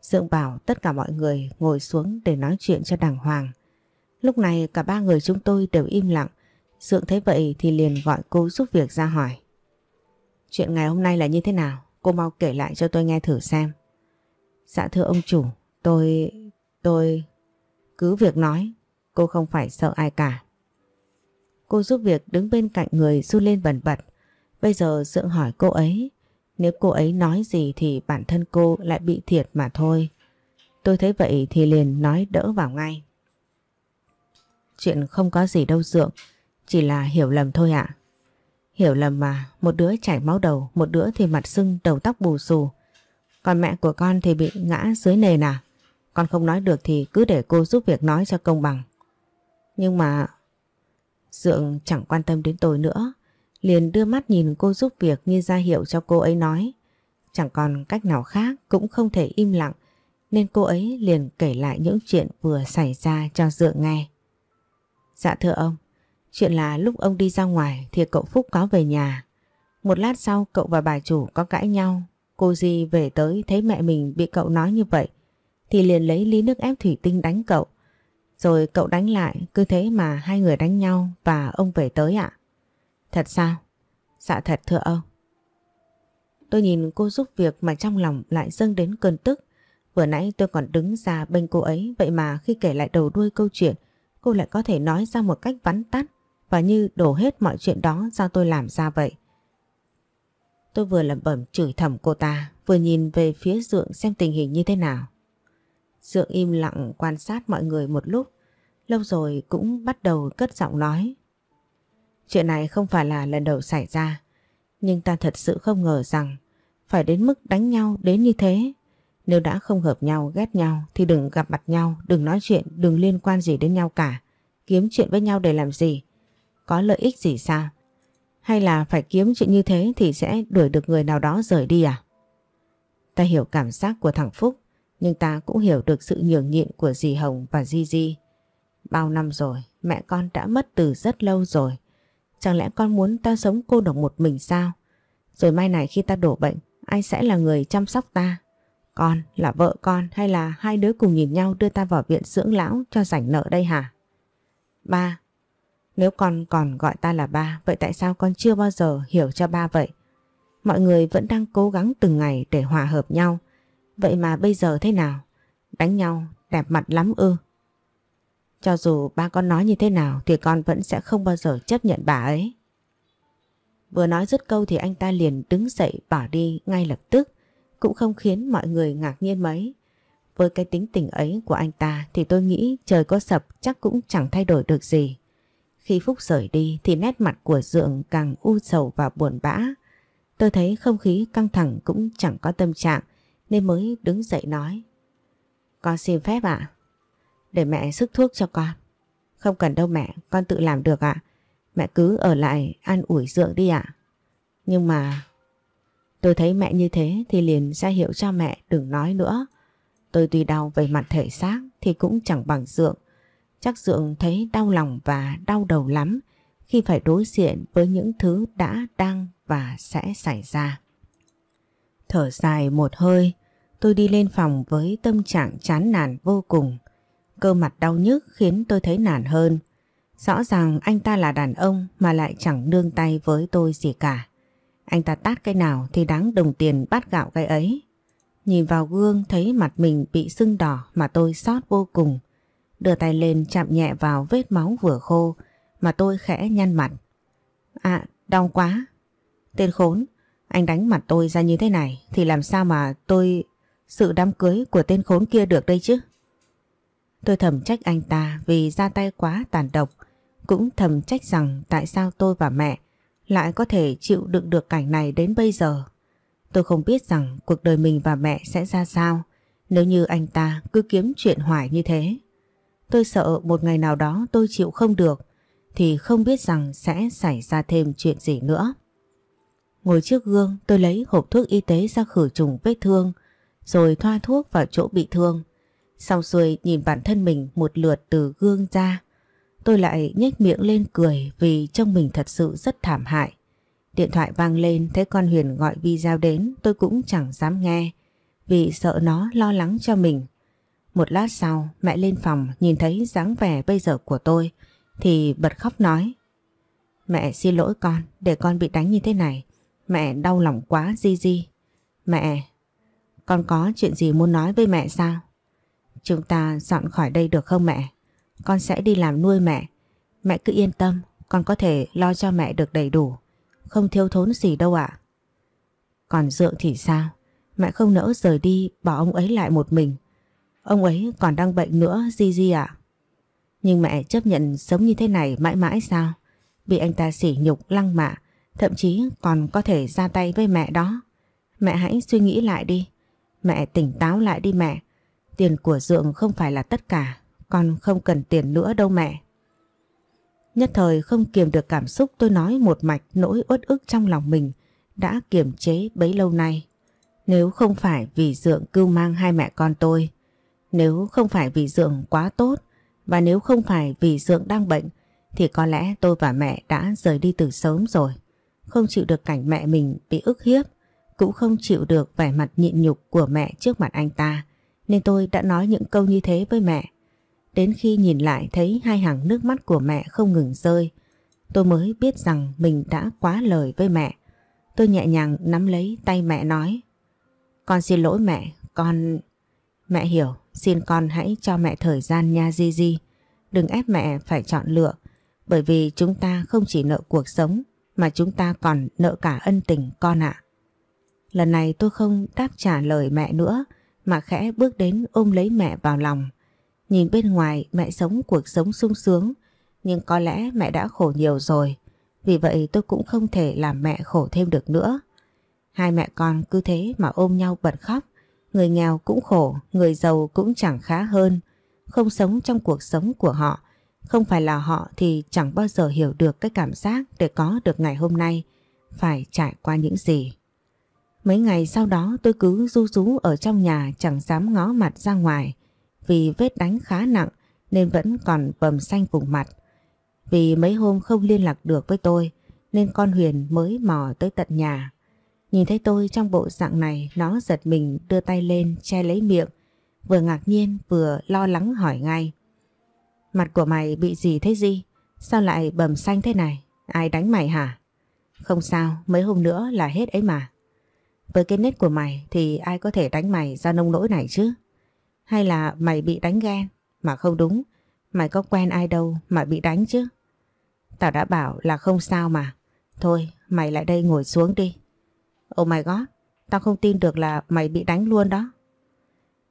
Dượng bảo tất cả mọi người ngồi xuống để nói chuyện cho đàng hoàng. Lúc này cả ba người chúng tôi đều im lặng. Dượng thấy vậy thì liền gọi cô giúp việc ra hỏi. Chuyện ngày hôm nay là như thế nào? Cô mau kể lại cho tôi nghe thử xem. Dạ thưa ông chủ, tôi... tôi... Cứ việc nói, cô không phải sợ ai cả. Cô giúp việc đứng bên cạnh người run lên bẩn bật. Bây giờ dượng hỏi cô ấy, nếu cô ấy nói gì thì bản thân cô lại bị thiệt mà thôi. Tôi thấy vậy thì liền nói đỡ vào ngay. Chuyện không có gì đâu dượng, chỉ là hiểu lầm thôi ạ. Hiểu lầm mà, một đứa chảy máu đầu, một đứa thì mặt sưng đầu tóc bù xù. Còn mẹ của con thì bị ngã dưới nền à? Con không nói được thì cứ để cô giúp việc nói cho công bằng. Nhưng mà... Dượng chẳng quan tâm đến tôi nữa. Liền đưa mắt nhìn cô giúp việc như ra hiệu cho cô ấy nói. Chẳng còn cách nào khác cũng không thể im lặng. Nên cô ấy liền kể lại những chuyện vừa xảy ra cho Dượng nghe. Dạ thưa ông, chuyện là lúc ông đi ra ngoài thì cậu Phúc có về nhà. Một lát sau cậu và bà chủ có cãi nhau Cô Di về tới thấy mẹ mình bị cậu nói như vậy thì liền lấy ly nước ép thủy tinh đánh cậu. Rồi cậu đánh lại, cứ thế mà hai người đánh nhau và ông về tới ạ. Thật sao? Dạ thật thưa ông. Tôi nhìn cô giúp việc mà trong lòng lại dâng đến cơn tức. Vừa nãy tôi còn đứng ra bên cô ấy, vậy mà khi kể lại đầu đuôi câu chuyện, cô lại có thể nói ra một cách vắn tắt và như đổ hết mọi chuyện đó ra tôi làm ra vậy. Tôi vừa lẩm bẩm chửi thầm cô ta, vừa nhìn về phía dượng xem tình hình như thế nào. Dượng im lặng quan sát mọi người một lúc, lâu rồi cũng bắt đầu cất giọng nói. Chuyện này không phải là lần đầu xảy ra, nhưng ta thật sự không ngờ rằng phải đến mức đánh nhau đến như thế. Nếu đã không hợp nhau, ghét nhau thì đừng gặp mặt nhau, đừng nói chuyện, đừng liên quan gì đến nhau cả. Kiếm chuyện với nhau để làm gì? Có lợi ích gì sao? Hay là phải kiếm chuyện như thế thì sẽ đuổi được người nào đó rời đi à? Ta hiểu cảm giác của thằng Phúc. Nhưng ta cũng hiểu được sự nhường nhịn của dì Hồng và Di Di. Bao năm rồi, mẹ con đã mất từ rất lâu rồi. Chẳng lẽ con muốn ta sống cô độc một mình sao? Rồi mai này khi ta đổ bệnh, ai sẽ là người chăm sóc ta? Con là vợ con hay là hai đứa cùng nhìn nhau đưa ta vào viện dưỡng lão cho rảnh nợ đây hả? Ba, nếu con còn gọi ta là ba, vậy tại sao con chưa bao giờ hiểu cho ba vậy? Mọi người vẫn đang cố gắng từng ngày để hòa hợp nhau. Vậy mà bây giờ thế nào? Đánh nhau đẹp mặt lắm ư? Cho dù ba con nói như thế nào thì con vẫn sẽ không bao giờ chấp nhận bà ấy. Vừa nói dứt câu thì anh ta liền đứng dậy bỏ đi ngay lập tức, cũng không khiến mọi người ngạc nhiên mấy. Với cái tính tình ấy của anh ta thì tôi nghĩ trời có sập chắc cũng chẳng thay đổi được gì. Khi Phúc rời đi thì nét mặt của Dượng càng u sầu và buồn bã. Tôi thấy không khí căng thẳng cũng chẳng có tâm trạng nên mới đứng dậy nói. Con xin phép ạ. Để mẹ sức thuốc cho con. Không cần đâu mẹ, con tự làm được ạ. Mẹ cứ ở lại ăn ủi dưỡng đi ạ. Nhưng mà... Tôi thấy mẹ như thế thì liền ra hiệu cho mẹ đừng nói nữa. Tôi tuy đau về mặt thể xác thì cũng chẳng bằng dưỡng, Chắc dưỡng thấy đau lòng và đau đầu lắm khi phải đối diện với những thứ đã, đang và sẽ xảy ra. Thở dài một hơi, Tôi đi lên phòng với tâm trạng chán nản vô cùng. Cơ mặt đau nhức khiến tôi thấy nản hơn. Rõ ràng anh ta là đàn ông mà lại chẳng nương tay với tôi gì cả. Anh ta tát cái nào thì đáng đồng tiền bát gạo cái ấy. Nhìn vào gương thấy mặt mình bị sưng đỏ mà tôi sót vô cùng. Đưa tay lên chạm nhẹ vào vết máu vừa khô mà tôi khẽ nhăn mặt. À, đau quá. Tên khốn, anh đánh mặt tôi ra như thế này thì làm sao mà tôi sự đám cưới của tên khốn kia được đây chứ. Tôi thầm trách anh ta vì ra tay quá tàn độc, cũng thầm trách rằng tại sao tôi và mẹ lại có thể chịu đựng được cảnh này đến bây giờ. Tôi không biết rằng cuộc đời mình và mẹ sẽ ra sao nếu như anh ta cứ kiếm chuyện hoài như thế. Tôi sợ một ngày nào đó tôi chịu không được thì không biết rằng sẽ xảy ra thêm chuyện gì nữa. Ngồi trước gương tôi lấy hộp thuốc y tế ra khử trùng vết thương rồi thoa thuốc vào chỗ bị thương. Xong xuôi nhìn bản thân mình một lượt từ gương ra. Tôi lại nhếch miệng lên cười vì trông mình thật sự rất thảm hại. Điện thoại vang lên thấy con Huyền gọi video đến tôi cũng chẳng dám nghe vì sợ nó lo lắng cho mình. Một lát sau mẹ lên phòng nhìn thấy dáng vẻ bây giờ của tôi thì bật khóc nói Mẹ xin lỗi con để con bị đánh như thế này. Mẹ đau lòng quá Di Di. Mẹ, con có chuyện gì muốn nói với mẹ sao? Chúng ta dọn khỏi đây được không mẹ? Con sẽ đi làm nuôi mẹ. Mẹ cứ yên tâm, con có thể lo cho mẹ được đầy đủ. Không thiếu thốn gì đâu ạ. Còn Dượng thì sao? Mẹ không nỡ rời đi bỏ ông ấy lại một mình. Ông ấy còn đang bệnh nữa Di Di ạ. Nhưng mẹ chấp nhận sống như thế này mãi mãi sao? Bị anh ta sỉ nhục lăng mạ, thậm chí còn có thể ra tay với mẹ đó. Mẹ hãy suy nghĩ lại đi. Mẹ tỉnh táo lại đi mẹ. Tiền của dượng không phải là tất cả. Con không cần tiền nữa đâu mẹ. Nhất thời không kiềm được cảm xúc tôi nói một mạch nỗi uất ức trong lòng mình đã kiềm chế bấy lâu nay. Nếu không phải vì dượng cưu mang hai mẹ con tôi, nếu không phải vì dượng quá tốt và nếu không phải vì dượng đang bệnh thì có lẽ tôi và mẹ đã rời đi từ sớm rồi. Không chịu được cảnh mẹ mình bị ức hiếp cũng không chịu được vẻ mặt nhịn nhục của mẹ trước mặt anh ta nên tôi đã nói những câu như thế với mẹ. Đến khi nhìn lại thấy hai hàng nước mắt của mẹ không ngừng rơi tôi mới biết rằng mình đã quá lời với mẹ. Tôi nhẹ nhàng nắm lấy tay mẹ nói Con xin lỗi mẹ, con... Mẹ hiểu, xin con hãy cho mẹ thời gian nha Di Di. Đừng ép mẹ phải chọn lựa, bởi vì chúng ta không chỉ nợ cuộc sống mà chúng ta còn nợ cả ân tình con ạ. À. Lần này tôi không đáp trả lời mẹ nữa mà khẽ bước đến ôm lấy mẹ vào lòng. Nhìn bên ngoài mẹ sống cuộc sống sung sướng nhưng có lẽ mẹ đã khổ nhiều rồi. Vì vậy tôi cũng không thể làm mẹ khổ thêm được nữa. Hai mẹ con cứ thế mà ôm nhau bật khóc. Người nghèo cũng khổ, người giàu cũng chẳng khá hơn. Không sống trong cuộc sống của họ. Không phải là họ thì chẳng bao giờ hiểu được cái cảm giác để có được ngày hôm nay. Phải trải qua những gì. Mấy ngày sau đó tôi cứ du rú ở trong nhà chẳng dám ngó mặt ra ngoài vì vết đánh khá nặng nên vẫn còn bầm xanh vùng mặt. Vì mấy hôm không liên lạc được với tôi nên con Huyền mới mò tới tận nhà. Nhìn thấy tôi trong bộ dạng này nó giật mình đưa tay lên che lấy miệng vừa ngạc nhiên vừa lo lắng hỏi ngay. Mặt của mày bị gì thế gì? Sao lại bầm xanh thế này? Ai đánh mày hả? Không sao, mấy hôm nữa là hết ấy mà. Với cái nét của mày thì ai có thể đánh mày ra nông nỗi này chứ? Hay là mày bị đánh ghen? Mà không đúng, mày có quen ai đâu mà bị đánh chứ? Tao đã bảo là không sao mà. Thôi, mày lại đây ngồi xuống đi. Oh mày god, tao không tin được là mày bị đánh luôn đó.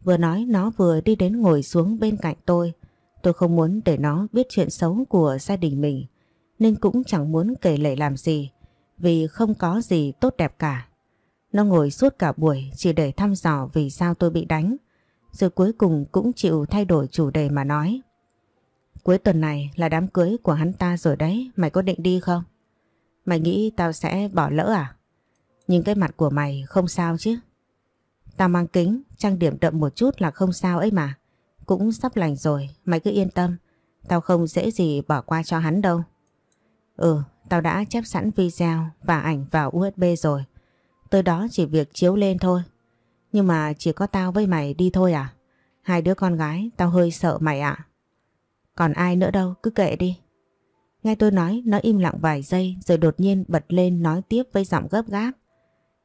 Vừa nói nó vừa đi đến ngồi xuống bên cạnh tôi. Tôi không muốn để nó biết chuyện xấu của gia đình mình. Nên cũng chẳng muốn kể lệ làm gì. Vì không có gì tốt đẹp cả. Nó ngồi suốt cả buổi chỉ để thăm dò vì sao tôi bị đánh. Rồi cuối cùng cũng chịu thay đổi chủ đề mà nói. Cuối tuần này là đám cưới của hắn ta rồi đấy, mày có định đi không? Mày nghĩ tao sẽ bỏ lỡ à? Nhưng cái mặt của mày không sao chứ? Tao mang kính, trang điểm đậm một chút là không sao ấy mà. Cũng sắp lành rồi, mày cứ yên tâm. Tao không dễ gì bỏ qua cho hắn đâu. Ừ, tao đã chép sẵn video và ảnh vào USB rồi. Tới đó chỉ việc chiếu lên thôi. Nhưng mà chỉ có tao với mày đi thôi à? Hai đứa con gái, tao hơi sợ mày ạ. À? Còn ai nữa đâu, cứ kệ đi. Nghe tôi nói, nó im lặng vài giây rồi đột nhiên bật lên nói tiếp với giọng gấp gáp.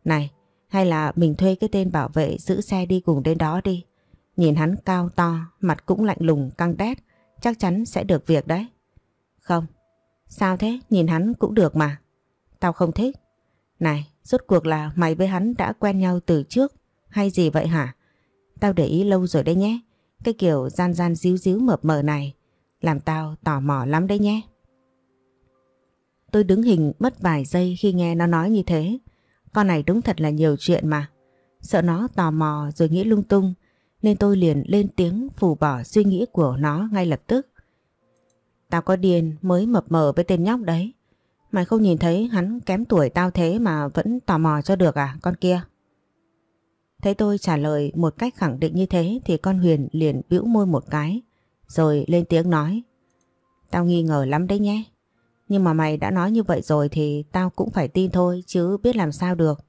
Này, hay là mình thuê cái tên bảo vệ giữ xe đi cùng đến đó đi. Nhìn hắn cao to, mặt cũng lạnh lùng, căng đét, chắc chắn sẽ được việc đấy. Không, sao thế, nhìn hắn cũng được mà. Tao không thích. Này, Rốt cuộc là mày với hắn đã quen nhau từ trước hay gì vậy hả? Tao để ý lâu rồi đấy nhé. Cái kiểu gian gian díu díu mập mờ này làm tao tò mò lắm đấy nhé. Tôi đứng hình mất vài giây khi nghe nó nói như thế. Con này đúng thật là nhiều chuyện mà. Sợ nó tò mò rồi nghĩ lung tung nên tôi liền lên tiếng phủ bỏ suy nghĩ của nó ngay lập tức. Tao có điền mới mập mờ với tên nhóc đấy. Mày không nhìn thấy hắn kém tuổi tao thế mà vẫn tò mò cho được à con kia? Thấy tôi trả lời một cách khẳng định như thế thì con Huyền liền bĩu môi một cái rồi lên tiếng nói Tao nghi ngờ lắm đấy nhé. Nhưng mà mày đã nói như vậy rồi thì tao cũng phải tin thôi chứ biết làm sao được.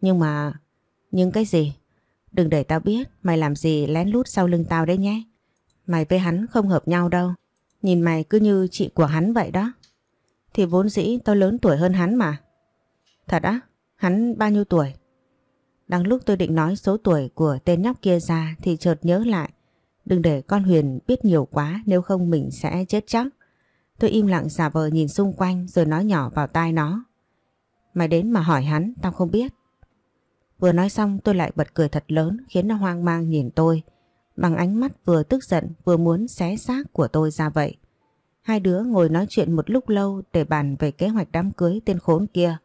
Nhưng mà... Nhưng cái gì? Đừng để tao biết mày làm gì lén lút sau lưng tao đấy nhé. Mày với hắn không hợp nhau đâu. Nhìn mày cứ như chị của hắn vậy đó. Thì vốn dĩ tao lớn tuổi hơn hắn mà. Thật á? Hắn bao nhiêu tuổi? Đang lúc tôi định nói số tuổi của tên nhóc kia ra thì chợt nhớ lại. Đừng để con Huyền biết nhiều quá nếu không mình sẽ chết chắc. Tôi im lặng giả vờ nhìn xung quanh rồi nói nhỏ vào tai nó. Mày đến mà hỏi hắn, tao không biết. Vừa nói xong tôi lại bật cười thật lớn khiến nó hoang mang nhìn tôi. Bằng ánh mắt vừa tức giận vừa muốn xé xác của tôi ra vậy. Hai đứa ngồi nói chuyện một lúc lâu để bàn về kế hoạch đám cưới tên khốn kia.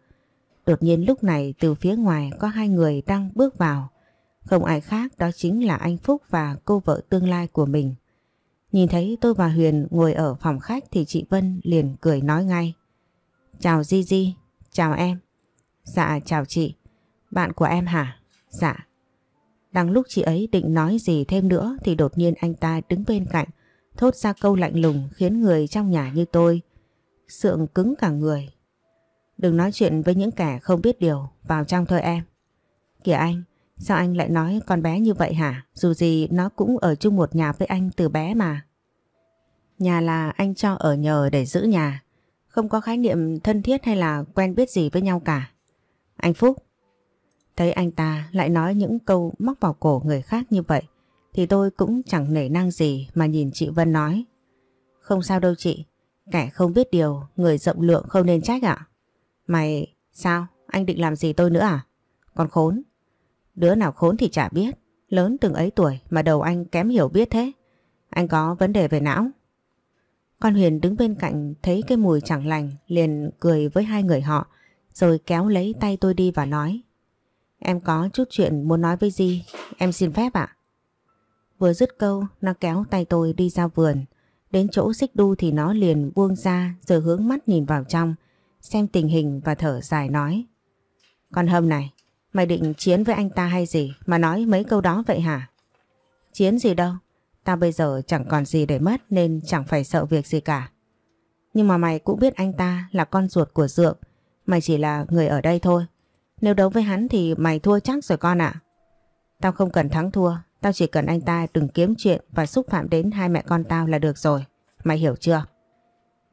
Đột nhiên lúc này từ phía ngoài có hai người đang bước vào. Không ai khác đó chính là anh Phúc và cô vợ tương lai của mình. Nhìn thấy tôi và Huyền ngồi ở phòng khách thì chị Vân liền cười nói ngay. Chào Di Di, chào em. Dạ chào chị, bạn của em hả? Dạ. Đang lúc chị ấy định nói gì thêm nữa thì đột nhiên anh ta đứng bên cạnh thốt ra câu lạnh lùng khiến người trong nhà như tôi sượng cứng cả người. Đừng nói chuyện với những kẻ không biết điều, vào trong thôi em. Kìa anh, sao anh lại nói con bé như vậy hả? Dù gì nó cũng ở chung một nhà với anh từ bé mà. Nhà là anh cho ở nhờ để giữ nhà, không có khái niệm thân thiết hay là quen biết gì với nhau cả. Anh Phúc, thấy anh ta lại nói những câu móc vào cổ người khác như vậy, thì tôi cũng chẳng nể năng gì mà nhìn chị Vân nói. Không sao đâu chị, kẻ không biết điều, người rộng lượng không nên trách ạ. Mày, sao, anh định làm gì tôi nữa à? Còn khốn. Đứa nào khốn thì chả biết, lớn từng ấy tuổi mà đầu anh kém hiểu biết thế. Anh có vấn đề về não. Con Huyền đứng bên cạnh thấy cái mùi chẳng lành liền cười với hai người họ rồi kéo lấy tay tôi đi và nói Em có chút chuyện muốn nói với Di, em xin phép ạ. À? Vừa dứt câu, nó kéo tay tôi đi ra vườn. Đến chỗ xích đu thì nó liền buông ra rồi hướng mắt nhìn vào trong, xem tình hình và thở dài nói. Con hâm này, mày định chiến với anh ta hay gì mà nói mấy câu đó vậy hả? Chiến gì đâu, tao bây giờ chẳng còn gì để mất nên chẳng phải sợ việc gì cả. Nhưng mà mày cũng biết anh ta là con ruột của Dượng, mày chỉ là người ở đây thôi. Nếu đấu với hắn thì mày thua chắc rồi con ạ. Tao không cần thắng thua, Tao chỉ cần anh ta đừng kiếm chuyện và xúc phạm đến hai mẹ con tao là được rồi. Mày hiểu chưa?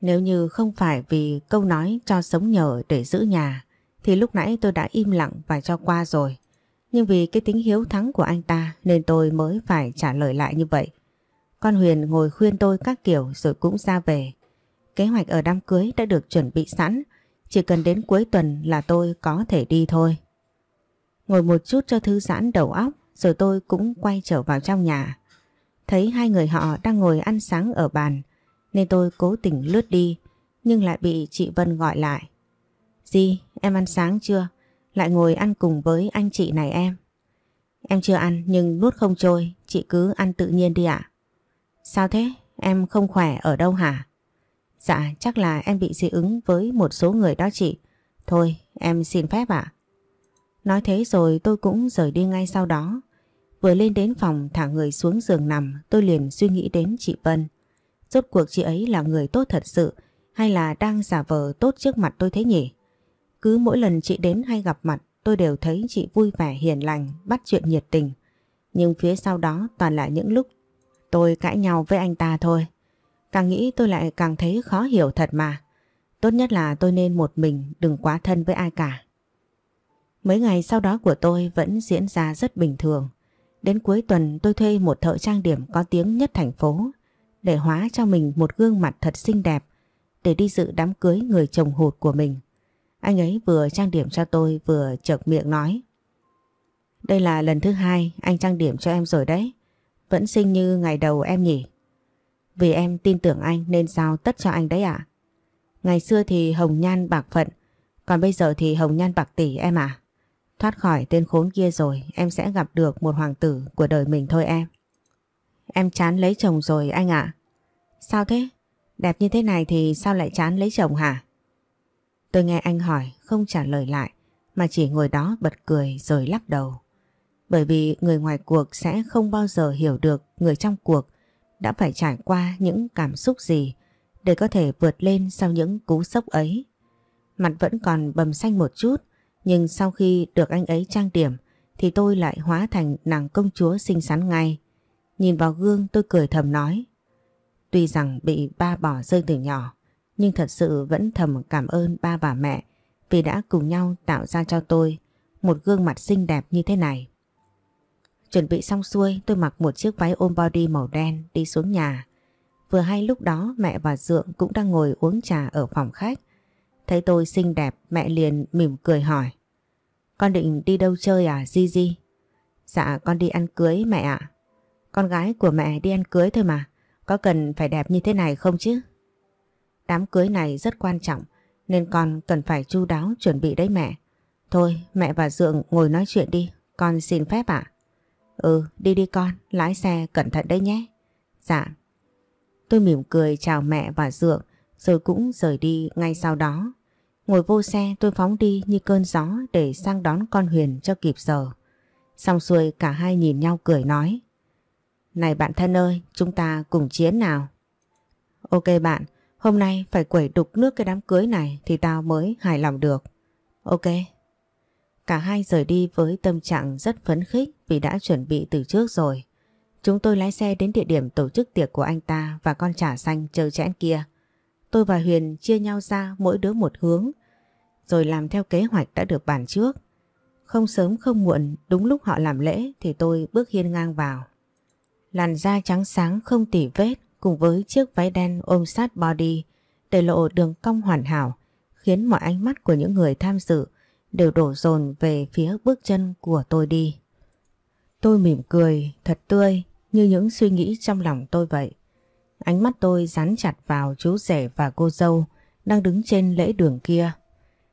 Nếu như không phải vì câu nói cho sống nhờ để giữ nhà thì lúc nãy tôi đã im lặng và cho qua rồi. Nhưng vì cái tính hiếu thắng của anh ta nên tôi mới phải trả lời lại như vậy. Con Huyền ngồi khuyên tôi các kiểu rồi cũng ra về. Kế hoạch ở đám cưới đã được chuẩn bị sẵn, chỉ cần đến cuối tuần là tôi có thể đi thôi. Ngồi một chút cho thư giãn đầu óc rồi tôi cũng quay trở vào trong nhà. Thấy hai người họ đang ngồi ăn sáng ở bàn nên tôi cố tình lướt đi nhưng lại bị chị Vân gọi lại. Di, em ăn sáng chưa? Lại ngồi ăn cùng với anh chị này em. Em chưa ăn nhưng nuốt không trôi, chị cứ ăn tự nhiên đi ạ. À. Sao thế? Em không khỏe ở đâu hả? Dạ, chắc là em bị dị ứng với một số người đó chị. Thôi, em xin phép ạ. Nói thế rồi tôi cũng rời đi ngay sau đó. Vừa lên đến phòng thả người xuống giường nằm tôi liền suy nghĩ đến chị Vân. Rốt cuộc chị ấy là người tốt thật sự hay là đang giả vờ tốt trước mặt tôi thế nhỉ? Cứ mỗi lần chị đến hay gặp mặt tôi đều thấy chị vui vẻ hiền lành, bắt chuyện nhiệt tình. Nhưng phía sau đó toàn là những lúc tôi cãi nhau với anh ta thôi. Càng nghĩ tôi lại càng thấy khó hiểu thật mà. Tốt nhất là tôi nên một mình đừng quá thân với ai cả. Mấy ngày sau đó của tôi vẫn diễn ra rất bình thường. Đến cuối tuần tôi thuê một thợ trang điểm có tiếng nhất thành phố để hóa cho mình một gương mặt thật xinh đẹp để đi dự đám cưới người chồng hụt của mình. Anh ấy vừa trang điểm cho tôi vừa chợt miệng nói. Đây là lần thứ hai anh trang điểm cho em rồi đấy. Vẫn xinh như ngày đầu em nhỉ. Vì em tin tưởng anh nên giao tất cho anh đấy ạ. Ngày xưa thì hồng nhan bạc phận, còn bây giờ thì hồng nhan bạc tỷ em à. Thoát khỏi tên khốn kia rồi em sẽ gặp được một hoàng tử của đời mình thôi em. Em chán lấy chồng rồi anh ạ. Sao thế? Đẹp như thế này thì sao lại chán lấy chồng hả? Tôi nghe anh hỏi không trả lời lại mà chỉ ngồi đó bật cười rồi lắc đầu. Bởi vì người ngoài cuộc sẽ không bao giờ hiểu được người trong cuộc đã phải trải qua những cảm xúc gì để có thể vượt lên sau những cú sốc ấy. Mặt vẫn còn bầm xanh một chút nhưng sau khi được anh ấy trang điểm thì tôi lại hóa thành nàng công chúa xinh xắn ngay. Nhìn vào gương tôi cười thầm nói. Tuy rằng bị ba bỏ rơi từ nhỏ, nhưng thật sự vẫn thầm cảm ơn ba và mẹ vì đã cùng nhau tạo ra cho tôi một gương mặt xinh đẹp như thế này. Chuẩn bị xong xuôi tôi mặc một chiếc váy ôm body màu đen đi xuống nhà. Vừa hay lúc đó mẹ và Dượng cũng đang ngồi uống trà ở phòng khách. Thấy tôi xinh đẹp mẹ liền mỉm cười hỏi. Con định đi đâu chơi à Di Di? Dạ con đi ăn cưới mẹ ạ. Con gái của mẹ đi ăn cưới thôi mà. Có cần phải đẹp như thế này không chứ? Đám cưới này rất quan trọng nên con cần phải chu đáo chuẩn bị đấy mẹ. Thôi mẹ và Dượng ngồi nói chuyện đi. Con xin phép ạ. Ừ đi đi con. Lái xe cẩn thận đấy nhé. Dạ. Tôi mỉm cười chào mẹ và Dượng rồi cũng rời đi ngay sau đó. Ngồi vô xe tôi phóng đi như cơn gió để sang đón con Huyền cho kịp giờ. Xong xuôi cả hai nhìn nhau cười nói. Này bạn thân ơi, chúng ta cùng chiến nào. Ok bạn, hôm nay phải quẩy đục nước cái đám cưới này thì tao mới hài lòng được. Ok. Cả hai rời đi với tâm trạng rất phấn khích vì đã chuẩn bị từ trước rồi. Chúng tôi lái xe đến địa điểm tổ chức tiệc của anh ta và con trả xanh chờ chẽn kia. Tôi và Huyền chia nhau ra mỗi đứa một hướng, rồi làm theo kế hoạch đã được bàn trước. Không sớm không muộn, đúng lúc họ làm lễ thì tôi bước hiên ngang vào. Làn da trắng sáng không tỉ vết cùng với chiếc váy đen ôm sát body để lộ đường cong hoàn hảo khiến mọi ánh mắt của những người tham dự đều đổ dồn về phía bước chân của tôi đi. Tôi mỉm cười thật tươi như những suy nghĩ trong lòng tôi vậy. Ánh mắt tôi dán chặt vào chú rể và cô dâu đang đứng trên lễ đường kia.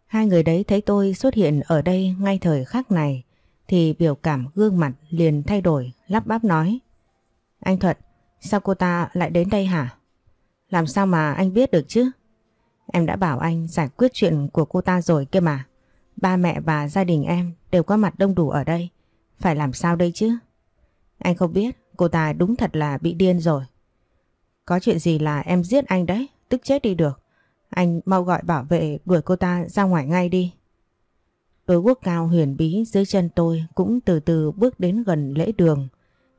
Hai người đấy thấy tôi xuất hiện ở đây ngay thời khắc này thì biểu cảm gương mặt liền thay đổi lắp bắp nói. Anh Thuận, sao cô ta lại đến đây hả? Làm sao mà anh biết được chứ? Em đã bảo anh giải quyết chuyện của cô ta rồi kia mà. Ba mẹ và gia đình em đều có mặt đông đủ ở đây. Phải làm sao đây chứ? Anh không biết, cô ta đúng thật là bị điên rồi. Có chuyện gì là em giết anh đấy, tức chết đi được. Anh mau gọi bảo vệ đuổi cô ta ra ngoài ngay đi. Đôi quốc cao huyền bí dưới chân tôi cũng từ từ bước đến gần lễ đường.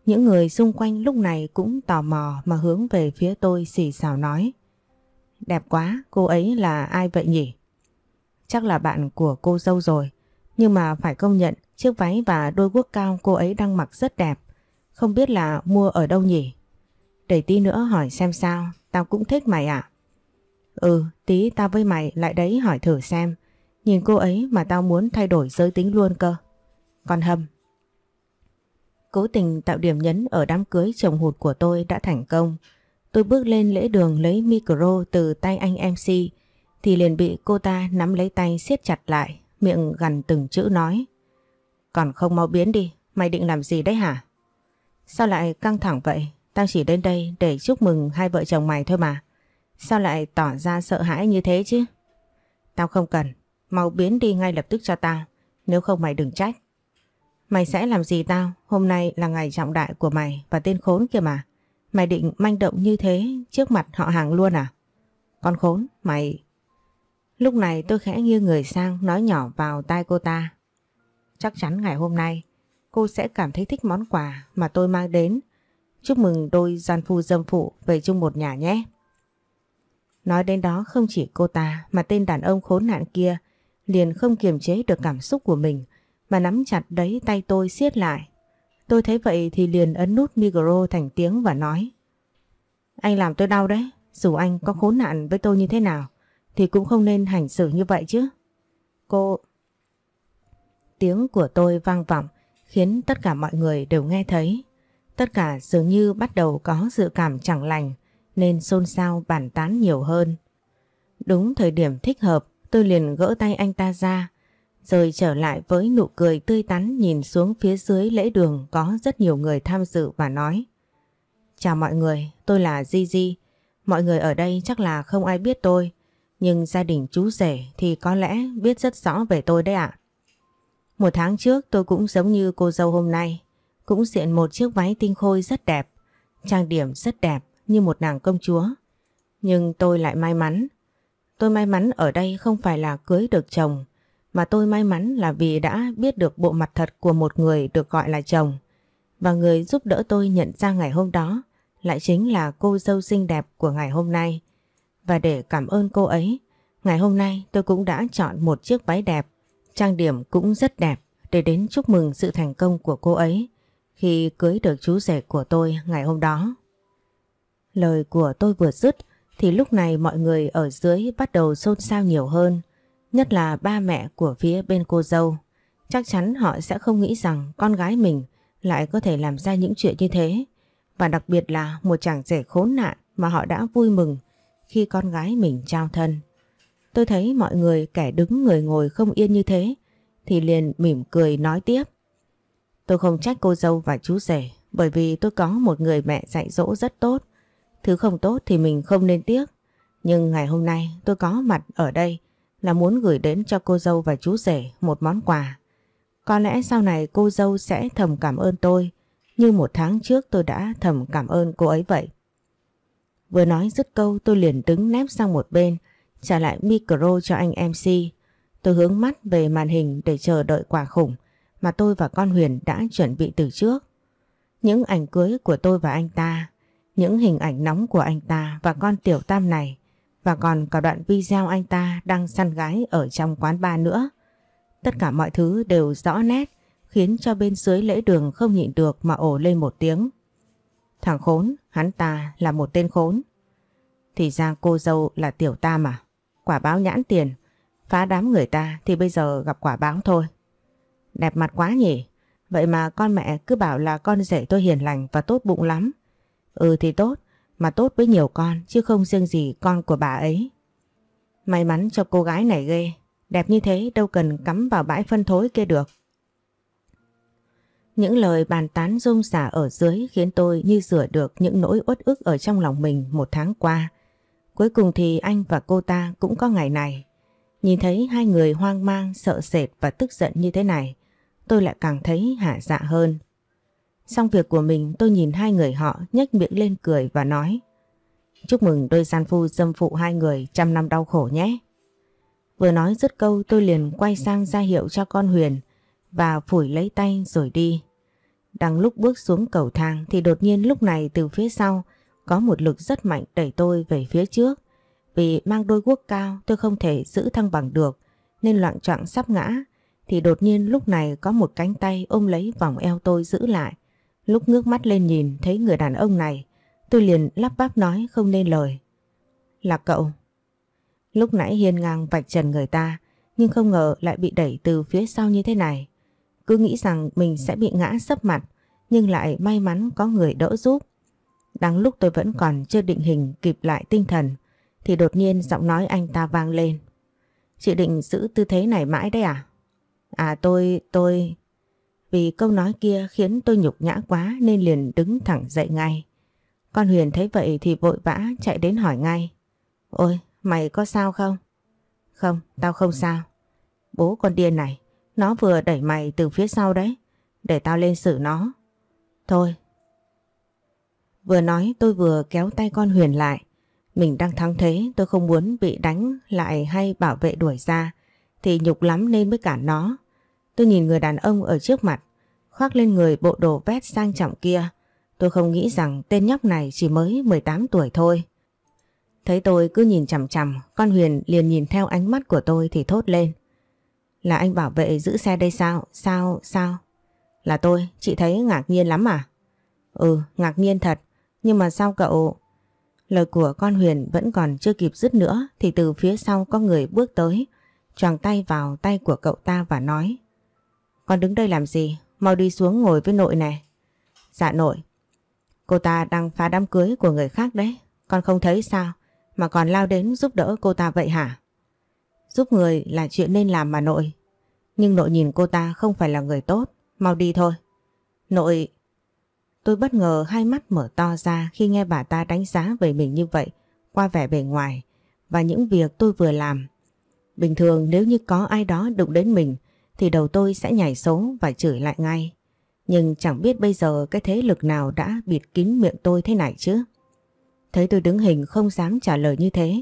Những người xung quanh lúc này cũng tò mò mà hướng về phía tôi xì xào nói. Đẹp quá, cô ấy là ai vậy nhỉ? Chắc là bạn của cô dâu rồi. Nhưng mà phải công nhận chiếc váy và đôi quốc cao cô ấy đang mặc rất đẹp. Không biết là mua ở đâu nhỉ? Để tí nữa hỏi xem sao, tao cũng thích mày à? Ừ, tí tao với mày lại đấy hỏi thử xem. Nhìn cô ấy mà tao muốn thay đổi giới tính luôn cơ. Con hâm. Cố tình tạo điểm nhấn ở đám cưới chồng hụt của tôi đã thành công. Tôi bước lên lễ đường lấy micro từ tay anh MC thì liền bị cô ta nắm lấy tay siết chặt lại, miệng gần từng chữ nói. Còn không mau biến đi, mày định làm gì đấy hả? Sao lại căng thẳng vậy? Tao chỉ đến đây để chúc mừng hai vợ chồng mày thôi mà. Sao lại tỏ ra sợ hãi như thế chứ? Tao không cần. Mau biến đi ngay lập tức cho tao. Nếu không mày đừng trách. Mày sẽ làm gì tao? Hôm nay là ngày trọng đại của mày và tên khốn kia mà. Mày định manh động như thế trước mặt họ hàng luôn à? Con khốn, mày... Lúc này tôi khẽ nghiêng người sang nói nhỏ vào tai cô ta. Chắc chắn ngày hôm nay cô sẽ cảm thấy thích món quà mà tôi mang đến. Chúc mừng đôi gian phu dâm phụ về chung một nhà nhé. Nói đến đó không chỉ cô ta mà tên đàn ông khốn nạn kia liền không kiềm chế được cảm xúc của mình mà nắm chặt đấy tay tôi siết lại. Tôi thấy vậy thì liền ấn nút micro thành tiếng và nói Anh làm tôi đau đấy, dù anh có khốn nạn với tôi như thế nào thì cũng không nên hành xử như vậy chứ. Cô... Tiếng của tôi vang vọng khiến tất cả mọi người đều nghe thấy. Tất cả dường như bắt đầu có dự cảm chẳng lành nên xôn xao bàn tán nhiều hơn. Đúng thời điểm thích hợp tôi liền gỡ tay anh ta ra rồi trở lại với nụ cười tươi tắn nhìn xuống phía dưới lễ đường có rất nhiều người tham dự và nói Chào mọi người, tôi là Di Di. Mọi người ở đây chắc là không ai biết tôi, nhưng gia đình chú rể thì có lẽ biết rất rõ về tôi đấy ạ. Một tháng trước tôi cũng giống như cô dâu hôm nay, cũng diện một chiếc váy tinh khôi rất đẹp, trang điểm rất đẹp như một nàng công chúa. Nhưng tôi lại may mắn. Tôi may mắn ở đây không phải là cưới được chồng, mà tôi may mắn là vì đã biết được bộ mặt thật của một người được gọi là chồng. Và người giúp đỡ tôi nhận ra ngày hôm đó lại chính là cô dâu xinh đẹp của ngày hôm nay. Và để cảm ơn cô ấy, ngày hôm nay tôi cũng đã chọn một chiếc váy đẹp, trang điểm cũng rất đẹp để đến chúc mừng sự thành công của cô ấy khi cưới được chú rể của tôi ngày hôm đó. Lời của tôi vừa dứt thì lúc này mọi người ở dưới bắt đầu xôn xao nhiều hơn, nhất là ba mẹ của phía bên cô dâu. Chắc chắn họ sẽ không nghĩ rằng con gái mình lại có thể làm ra những chuyện như thế, và đặc biệt là một chàng rể khốn nạn mà họ đã vui mừng khi con gái mình trao thân. Tôi thấy mọi người kẻ đứng người ngồi không yên như thế thì liền mỉm cười nói tiếp. Tôi không trách cô dâu và chú rể bởi vì tôi có một người mẹ dạy dỗ rất tốt. Thứ không tốt thì mình không nên tiếc. Nhưng ngày hôm nay tôi có mặt ở đây là muốn gửi đến cho cô dâu và chú rể một món quà. Có lẽ sau này cô dâu sẽ thầm cảm ơn tôi như một tháng trước tôi đã thầm cảm ơn cô ấy vậy. Vừa nói dứt câu tôi liền đứng nép sang một bên trả lại micro cho anh MC. Tôi hướng mắt về màn hình để chờ đợi quả khủng mà tôi và con Huyền đã chuẩn bị từ trước. Những ảnh cưới của tôi và anh ta, những hình ảnh nóng của anh ta và con Tiểu Tam này, và còn cả đoạn video anh ta đang săn gái ở trong quán bar nữa. Tất cả mọi thứ đều rõ nét, khiến cho bên dưới lễ đường không nhịn được mà ổ lên một tiếng. Thằng khốn, hắn ta là một tên khốn. Thì ra cô dâu là Tiểu Tam à? Quả báo nhãn tiền, phá đám người ta thì bây giờ gặp quả báo thôi. Đẹp mặt quá nhỉ? Vậy mà con mẹ cứ bảo là con rể tôi hiền lành và tốt bụng lắm. Ừ thì tốt, mà tốt với nhiều con chứ không riêng gì con của bà ấy. May mắn cho cô gái này ghê, đẹp như thế đâu cần cắm vào bãi phân thối kia được. Những lời bàn tán rung xả ở dưới khiến tôi như rửa được những nỗi uất ức ở trong lòng mình một tháng qua. Cuối cùng thì anh và cô ta cũng có ngày này. Nhìn thấy hai người hoang mang, sợ sệt và tức giận như thế này, tôi lại càng thấy hạ dạ hơn. Xong việc của mình tôi nhìn hai người họ nhếch miệng lên cười và nói Chúc mừng đôi gian phu dâm phụ hai người trăm năm đau khổ nhé. Vừa nói dứt câu tôi liền quay sang ra hiệu cho con Huyền và phủi lấy tay rồi đi. Đang lúc bước xuống cầu thang thì đột nhiên lúc này từ phía sau có một lực rất mạnh đẩy tôi về phía trước. Vì mang đôi guốc cao tôi không thể giữ thăng bằng được nên loạn trọng sắp ngã thì đột nhiên lúc này có một cánh tay ôm lấy vòng eo tôi giữ lại. Lúc ngước mắt lên nhìn thấy người đàn ông này, tôi liền lắp bắp nói không nên lời. Là cậu. Lúc nãy hiên ngang vạch trần người ta, nhưng không ngờ lại bị đẩy từ phía sau như thế này. Cứ nghĩ rằng mình sẽ bị ngã sấp mặt, nhưng lại may mắn có người đỡ giúp. Đáng lúc tôi vẫn còn chưa định hình kịp lại tinh thần, thì đột nhiên giọng nói anh ta vang lên. Chị định giữ tư thế này mãi đấy à? À tôi, tôi... Vì câu nói kia khiến tôi nhục nhã quá nên liền đứng thẳng dậy ngay. Con Huyền thấy vậy thì vội vã chạy đến hỏi ngay. Ôi, mày có sao không? Không, tao không sao. Bố con điên này, nó vừa đẩy mày từ phía sau đấy. Để tao lên xử nó. Thôi. Vừa nói tôi vừa kéo tay con Huyền lại. Mình đang thắng thế tôi không muốn bị đánh lại hay bảo vệ đuổi ra. Thì nhục lắm nên mới cản nó. Tôi nhìn người đàn ông ở trước mặt, khoác lên người bộ đồ vest sang trọng kia. Tôi không nghĩ rằng tên nhóc này chỉ mới 18 tuổi thôi. Thấy tôi cứ nhìn chằm chằm, con Huyền liền nhìn theo ánh mắt của tôi thì thốt lên. Là anh bảo vệ giữ xe đây sao? Sao? Sao? Là tôi, chị thấy ngạc nhiên lắm à? Ừ, ngạc nhiên thật. Nhưng mà sao cậu... Lời của con Huyền vẫn còn chưa kịp dứt nữa thì từ phía sau có người bước tới, choàng tay vào tay của cậu ta và nói. Con đứng đây làm gì? Mau đi xuống ngồi với nội này. Dạ nội. Cô ta đang phá đám cưới của người khác đấy. Con không thấy sao mà còn lao đến giúp đỡ cô ta vậy hả? Giúp người là chuyện nên làm mà nội. Nhưng nội nhìn cô ta không phải là người tốt. Mau đi thôi. Nội... Tôi bất ngờ hai mắt mở to ra khi nghe bà ta đánh giá về mình như vậy qua vẻ bề ngoài và những việc tôi vừa làm. Bình thường nếu như có ai đó đụng đến mình thì đầu tôi sẽ nhảy số và chửi lại ngay. Nhưng chẳng biết bây giờ cái thế lực nào đã bịt kín miệng tôi thế này chứ. Thấy tôi đứng hình không dám trả lời như thế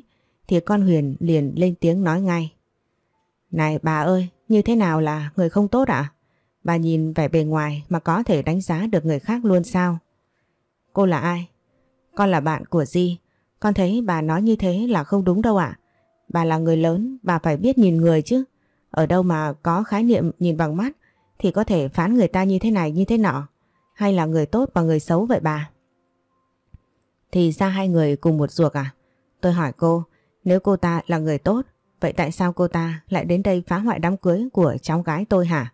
thì con Huyền liền lên tiếng nói ngay. Này bà ơi, như thế nào là người không tốt ạ? À? Bà nhìn vẻ bề ngoài mà có thể đánh giá được người khác luôn sao? Cô là ai? Con là bạn của Di. Con thấy bà nói như thế là không đúng đâu ạ. À? Bà là người lớn, bà phải biết nhìn người chứ. Ở đâu mà có khái niệm nhìn bằng mắt thì có thể phán người ta như thế này như thế nọ. Hay là người tốt và người xấu vậy bà? Thì ra hai người cùng một ruột à? Tôi hỏi cô, nếu cô ta là người tốt, vậy tại sao cô ta lại đến đây phá hoại đám cưới của cháu gái tôi hả?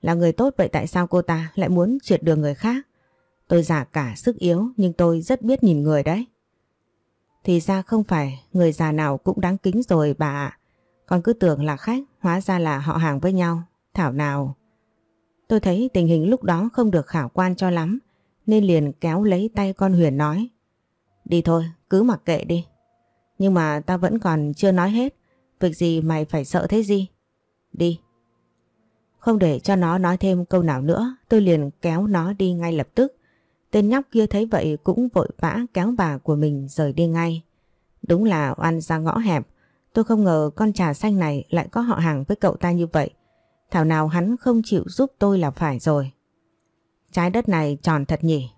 Là người tốt vậy tại sao cô ta lại muốn trượt đường người khác? Tôi già cả sức yếu nhưng tôi rất biết nhìn người đấy. Thì ra không phải người già nào cũng đáng kính rồi bà ạ. Con cứ tưởng là khách, hóa ra là họ hàng với nhau. Thảo nào... Tôi thấy tình hình lúc đó không được khả quan cho lắm, nên liền kéo lấy tay con Huyền nói. Đi thôi, cứ mặc kệ đi. Nhưng mà ta vẫn còn chưa nói hết, việc gì mày phải sợ thế gì? Đi. Không để cho nó nói thêm câu nào nữa, tôi liền kéo nó đi ngay lập tức. Tên nhóc kia thấy vậy cũng vội vã kéo bà của mình rời đi ngay. Đúng là oan ra ngõ hẹp, Tôi không ngờ con trà xanh này lại có họ hàng với cậu ta như vậy. Thảo nào hắn không chịu giúp tôi là phải rồi. Trái đất này tròn thật nhỉ.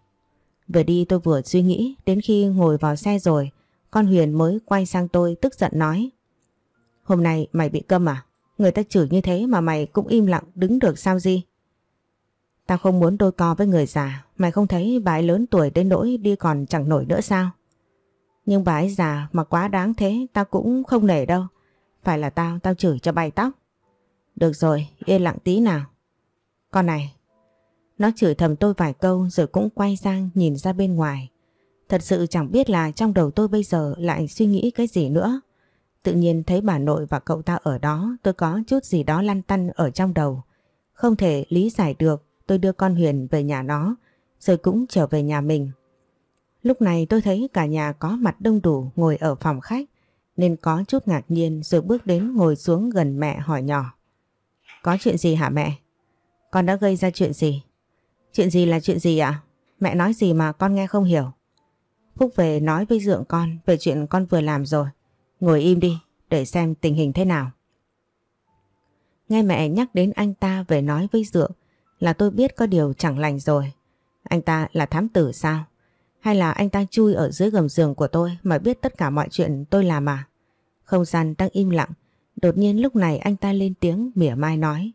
Vừa đi tôi vừa suy nghĩ đến khi ngồi vào xe rồi con Huyền mới quay sang tôi tức giận nói. Hôm nay mày bị câm à? Người ta chửi như thế mà mày cũng im lặng đứng được sao gì? Tao không muốn đôi co với người già, mày không thấy bà ấy lớn tuổi đến nỗi đi còn chẳng nổi nữa sao? Nhưng bà ấy già mà quá đáng thế tao cũng không nể đâu. Phải là tao, tao chửi cho bay tóc. Được rồi, yên lặng tí nào. Con này, nó chửi thầm tôi vài câu rồi cũng quay sang nhìn ra bên ngoài. Thật sự chẳng biết là trong đầu tôi bây giờ lại suy nghĩ cái gì nữa. Tự nhiên thấy bà nội và cậu ta ở đó tôi có chút gì đó lăn tăn ở trong đầu. Không thể lý giải được tôi đưa con Huyền về nhà nó rồi cũng trở về nhà mình. Lúc này tôi thấy cả nhà có mặt đông đủ ngồi ở phòng khách nên có chút ngạc nhiên rồi bước đến ngồi xuống gần mẹ hỏi nhỏ. Có chuyện gì hả mẹ? Con đã gây ra chuyện gì? Chuyện gì là chuyện gì ạ? Mẹ nói gì mà con nghe không hiểu? Phúc về nói với dượng con về chuyện con vừa làm rồi. Ngồi im đi để xem tình hình thế nào. Nghe mẹ nhắc đến anh ta về nói với dượng là tôi biết có điều chẳng lành rồi. Anh ta là thám tử sao? Hay là anh ta chui ở dưới gầm giường của tôi mà biết tất cả mọi chuyện tôi làm à? Không gian đang im lặng, đột nhiên lúc này anh ta lên tiếng mỉa mai nói.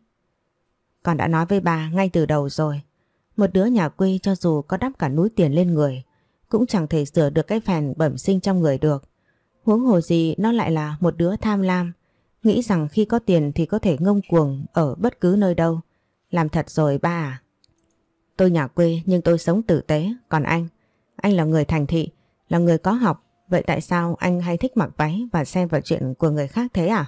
Còn đã nói với bà ngay từ đầu rồi, một đứa nhà quê cho dù có đắp cả núi tiền lên người, cũng chẳng thể sửa được cái phèn bẩm sinh trong người được. Huống hồ gì nó lại là một đứa tham lam, nghĩ rằng khi có tiền thì có thể ngông cuồng ở bất cứ nơi đâu. Làm thật rồi ba à? Tôi nhà quê nhưng tôi sống tử tế, còn anh, anh là người thành thị, là người có học, vậy tại sao anh hay thích mặc váy và xen vào chuyện của người khác thế à?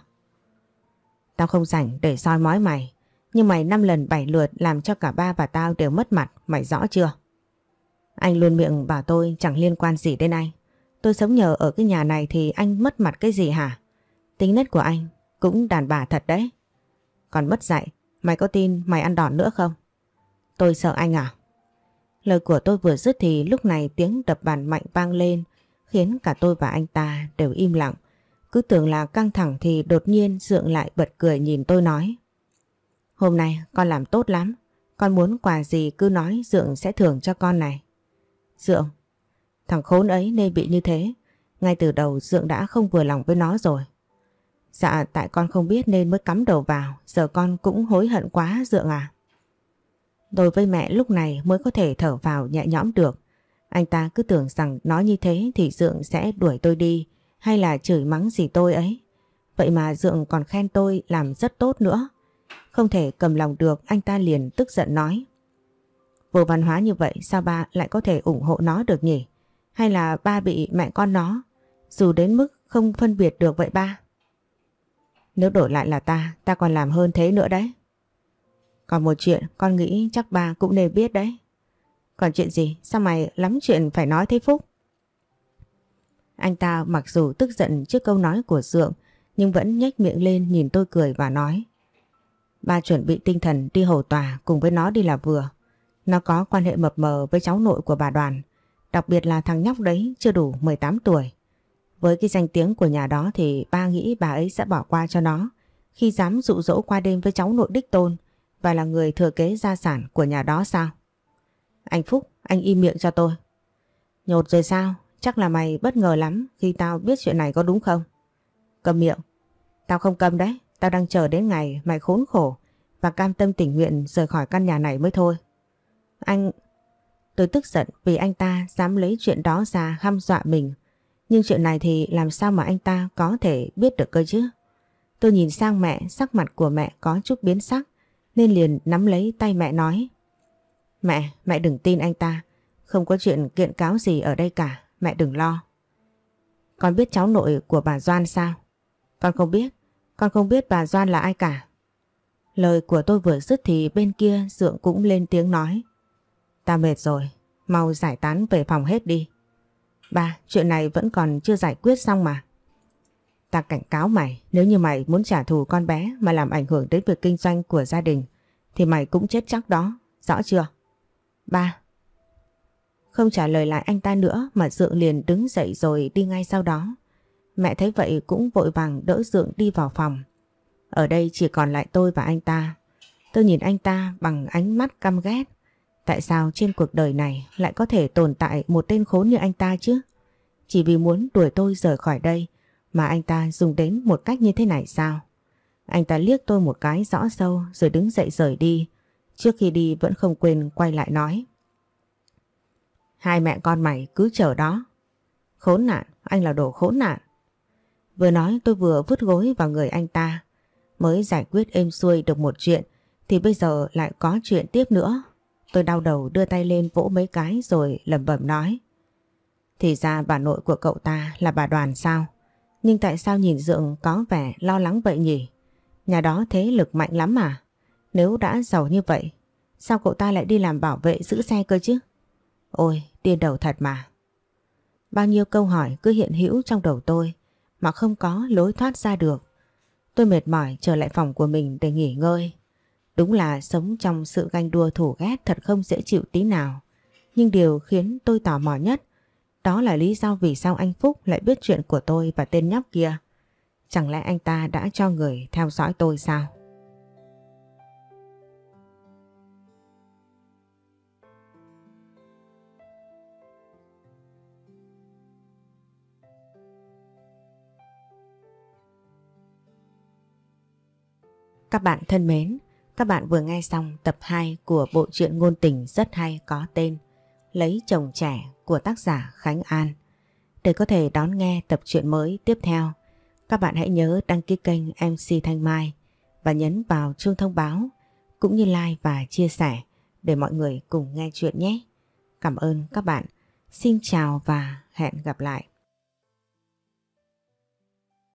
Tao không rảnh để soi mói mày, nhưng mày năm lần bảy lượt làm cho cả ba và tao đều mất mặt, mày rõ chưa? Anh luôn miệng bảo tôi chẳng liên quan gì đến anh. Tôi sống nhờ ở cái nhà này thì anh mất mặt cái gì hả? Tính nết của anh cũng đàn bà thật đấy. Còn mất dạy, mày có tin mày ăn đòn nữa không? Tôi sợ anh à? Lời của tôi vừa dứt thì lúc này tiếng đập bàn mạnh vang lên khiến cả tôi và anh ta đều im lặng. Cứ tưởng là căng thẳng thì đột nhiên dượng lại bật cười nhìn tôi nói. Hôm nay con làm tốt lắm, con muốn quà gì cứ nói dượng sẽ thưởng cho con này. Dượng, thằng khốn ấy nên bị như thế, ngay từ đầu dượng đã không vừa lòng với nó rồi. Dạ tại con không biết nên mới cắm đầu vào, giờ con cũng hối hận quá dượng à đối với mẹ lúc này mới có thể thở vào nhẹ nhõm được. Anh ta cứ tưởng rằng nói như thế thì Dượng sẽ đuổi tôi đi hay là chửi mắng gì tôi ấy. Vậy mà Dượng còn khen tôi làm rất tốt nữa. Không thể cầm lòng được anh ta liền tức giận nói. Vô văn hóa như vậy sao ba lại có thể ủng hộ nó được nhỉ? Hay là ba bị mẹ con nó dù đến mức không phân biệt được vậy ba? Nếu đổi lại là ta, ta còn làm hơn thế nữa đấy. Còn một chuyện con nghĩ chắc bà cũng đều biết đấy. Còn chuyện gì? Sao mày lắm chuyện phải nói thế Phúc? Anh ta mặc dù tức giận trước câu nói của Dượng nhưng vẫn nhếch miệng lên nhìn tôi cười và nói Ba chuẩn bị tinh thần đi hầu tòa cùng với nó đi là vừa. Nó có quan hệ mập mờ với cháu nội của bà đoàn. Đặc biệt là thằng nhóc đấy chưa đủ 18 tuổi. Với cái danh tiếng của nhà đó thì ba nghĩ bà ấy sẽ bỏ qua cho nó. Khi dám dụ dỗ qua đêm với cháu nội đích tôn và là người thừa kế gia sản của nhà đó sao? Anh Phúc, anh im miệng cho tôi. Nhột rồi sao? Chắc là mày bất ngờ lắm khi tao biết chuyện này có đúng không? Cầm miệng. Tao không cầm đấy, tao đang chờ đến ngày mày khốn khổ và cam tâm tình nguyện rời khỏi căn nhà này mới thôi. Anh... Tôi tức giận vì anh ta dám lấy chuyện đó ra hăm dọa mình. Nhưng chuyện này thì làm sao mà anh ta có thể biết được cơ chứ? Tôi nhìn sang mẹ, sắc mặt của mẹ có chút biến sắc nên liền nắm lấy tay mẹ nói. Mẹ, mẹ đừng tin anh ta, không có chuyện kiện cáo gì ở đây cả, mẹ đừng lo. Con biết cháu nội của bà Doan sao? Con không biết, con không biết bà Doan là ai cả. Lời của tôi vừa dứt thì bên kia Dượng cũng lên tiếng nói. Ta mệt rồi, mau giải tán về phòng hết đi. Ba, chuyện này vẫn còn chưa giải quyết xong mà. Ta cảnh cáo mày, nếu như mày muốn trả thù con bé mà làm ảnh hưởng đến việc kinh doanh của gia đình, thì mày cũng chết chắc đó, rõ chưa? Ba. Không trả lời lại anh ta nữa mà Dượng liền đứng dậy rồi đi ngay sau đó. Mẹ thấy vậy cũng vội vàng đỡ Dượng đi vào phòng. Ở đây chỉ còn lại tôi và anh ta. Tôi nhìn anh ta bằng ánh mắt căm ghét. Tại sao trên cuộc đời này lại có thể tồn tại một tên khốn như anh ta chứ? Chỉ vì muốn đuổi tôi rời khỏi đây mà anh ta dùng đến một cách như thế này sao? Anh ta liếc tôi một cái rõ sâu rồi đứng dậy rời đi. Trước khi đi vẫn không quên quay lại nói. Hai mẹ con mày cứ chờ đó. Khốn nạn, anh là đồ khốn nạn. Vừa nói tôi vừa vứt gối vào người anh ta. Mới giải quyết êm xuôi được một chuyện thì bây giờ lại có chuyện tiếp nữa. Tôi đau đầu đưa tay lên vỗ mấy cái rồi lẩm bẩm nói. Thì ra bà nội của cậu ta là bà đoàn sao? Nhưng tại sao nhìn Dượng có vẻ lo lắng vậy nhỉ? Nhà đó thế lực mạnh lắm à? Nếu đã giàu như vậy, sao cậu ta lại đi làm bảo vệ giữ xe cơ chứ? Ôi, điên đầu thật mà. Bao nhiêu câu hỏi cứ hiện hữu trong đầu tôi mà không có lối thoát ra được. Tôi mệt mỏi trở lại phòng của mình để nghỉ ngơi. Đúng là sống trong sự ganh đua thủ ghét thật không dễ chịu tí nào. Nhưng điều khiến tôi tò mò nhất đó là lý do vì sao anh Phúc lại biết chuyện của tôi và tên nhóc kia. Chẳng lẽ anh ta đã cho người theo dõi tôi sao? Các bạn thân mến, các bạn vừa nghe xong tập 2 của bộ truyện ngôn tình rất hay có tên Lấy chồng trẻ của tác giả Khánh An. Để có thể đón nghe tập truyện mới tiếp theo, các bạn hãy nhớ đăng ký kênh MC Thanh Mai và nhấn vào chuông thông báo cũng như like và chia sẻ để mọi người cùng nghe chuyện nhé. Cảm ơn các bạn. Xin chào và hẹn gặp lại.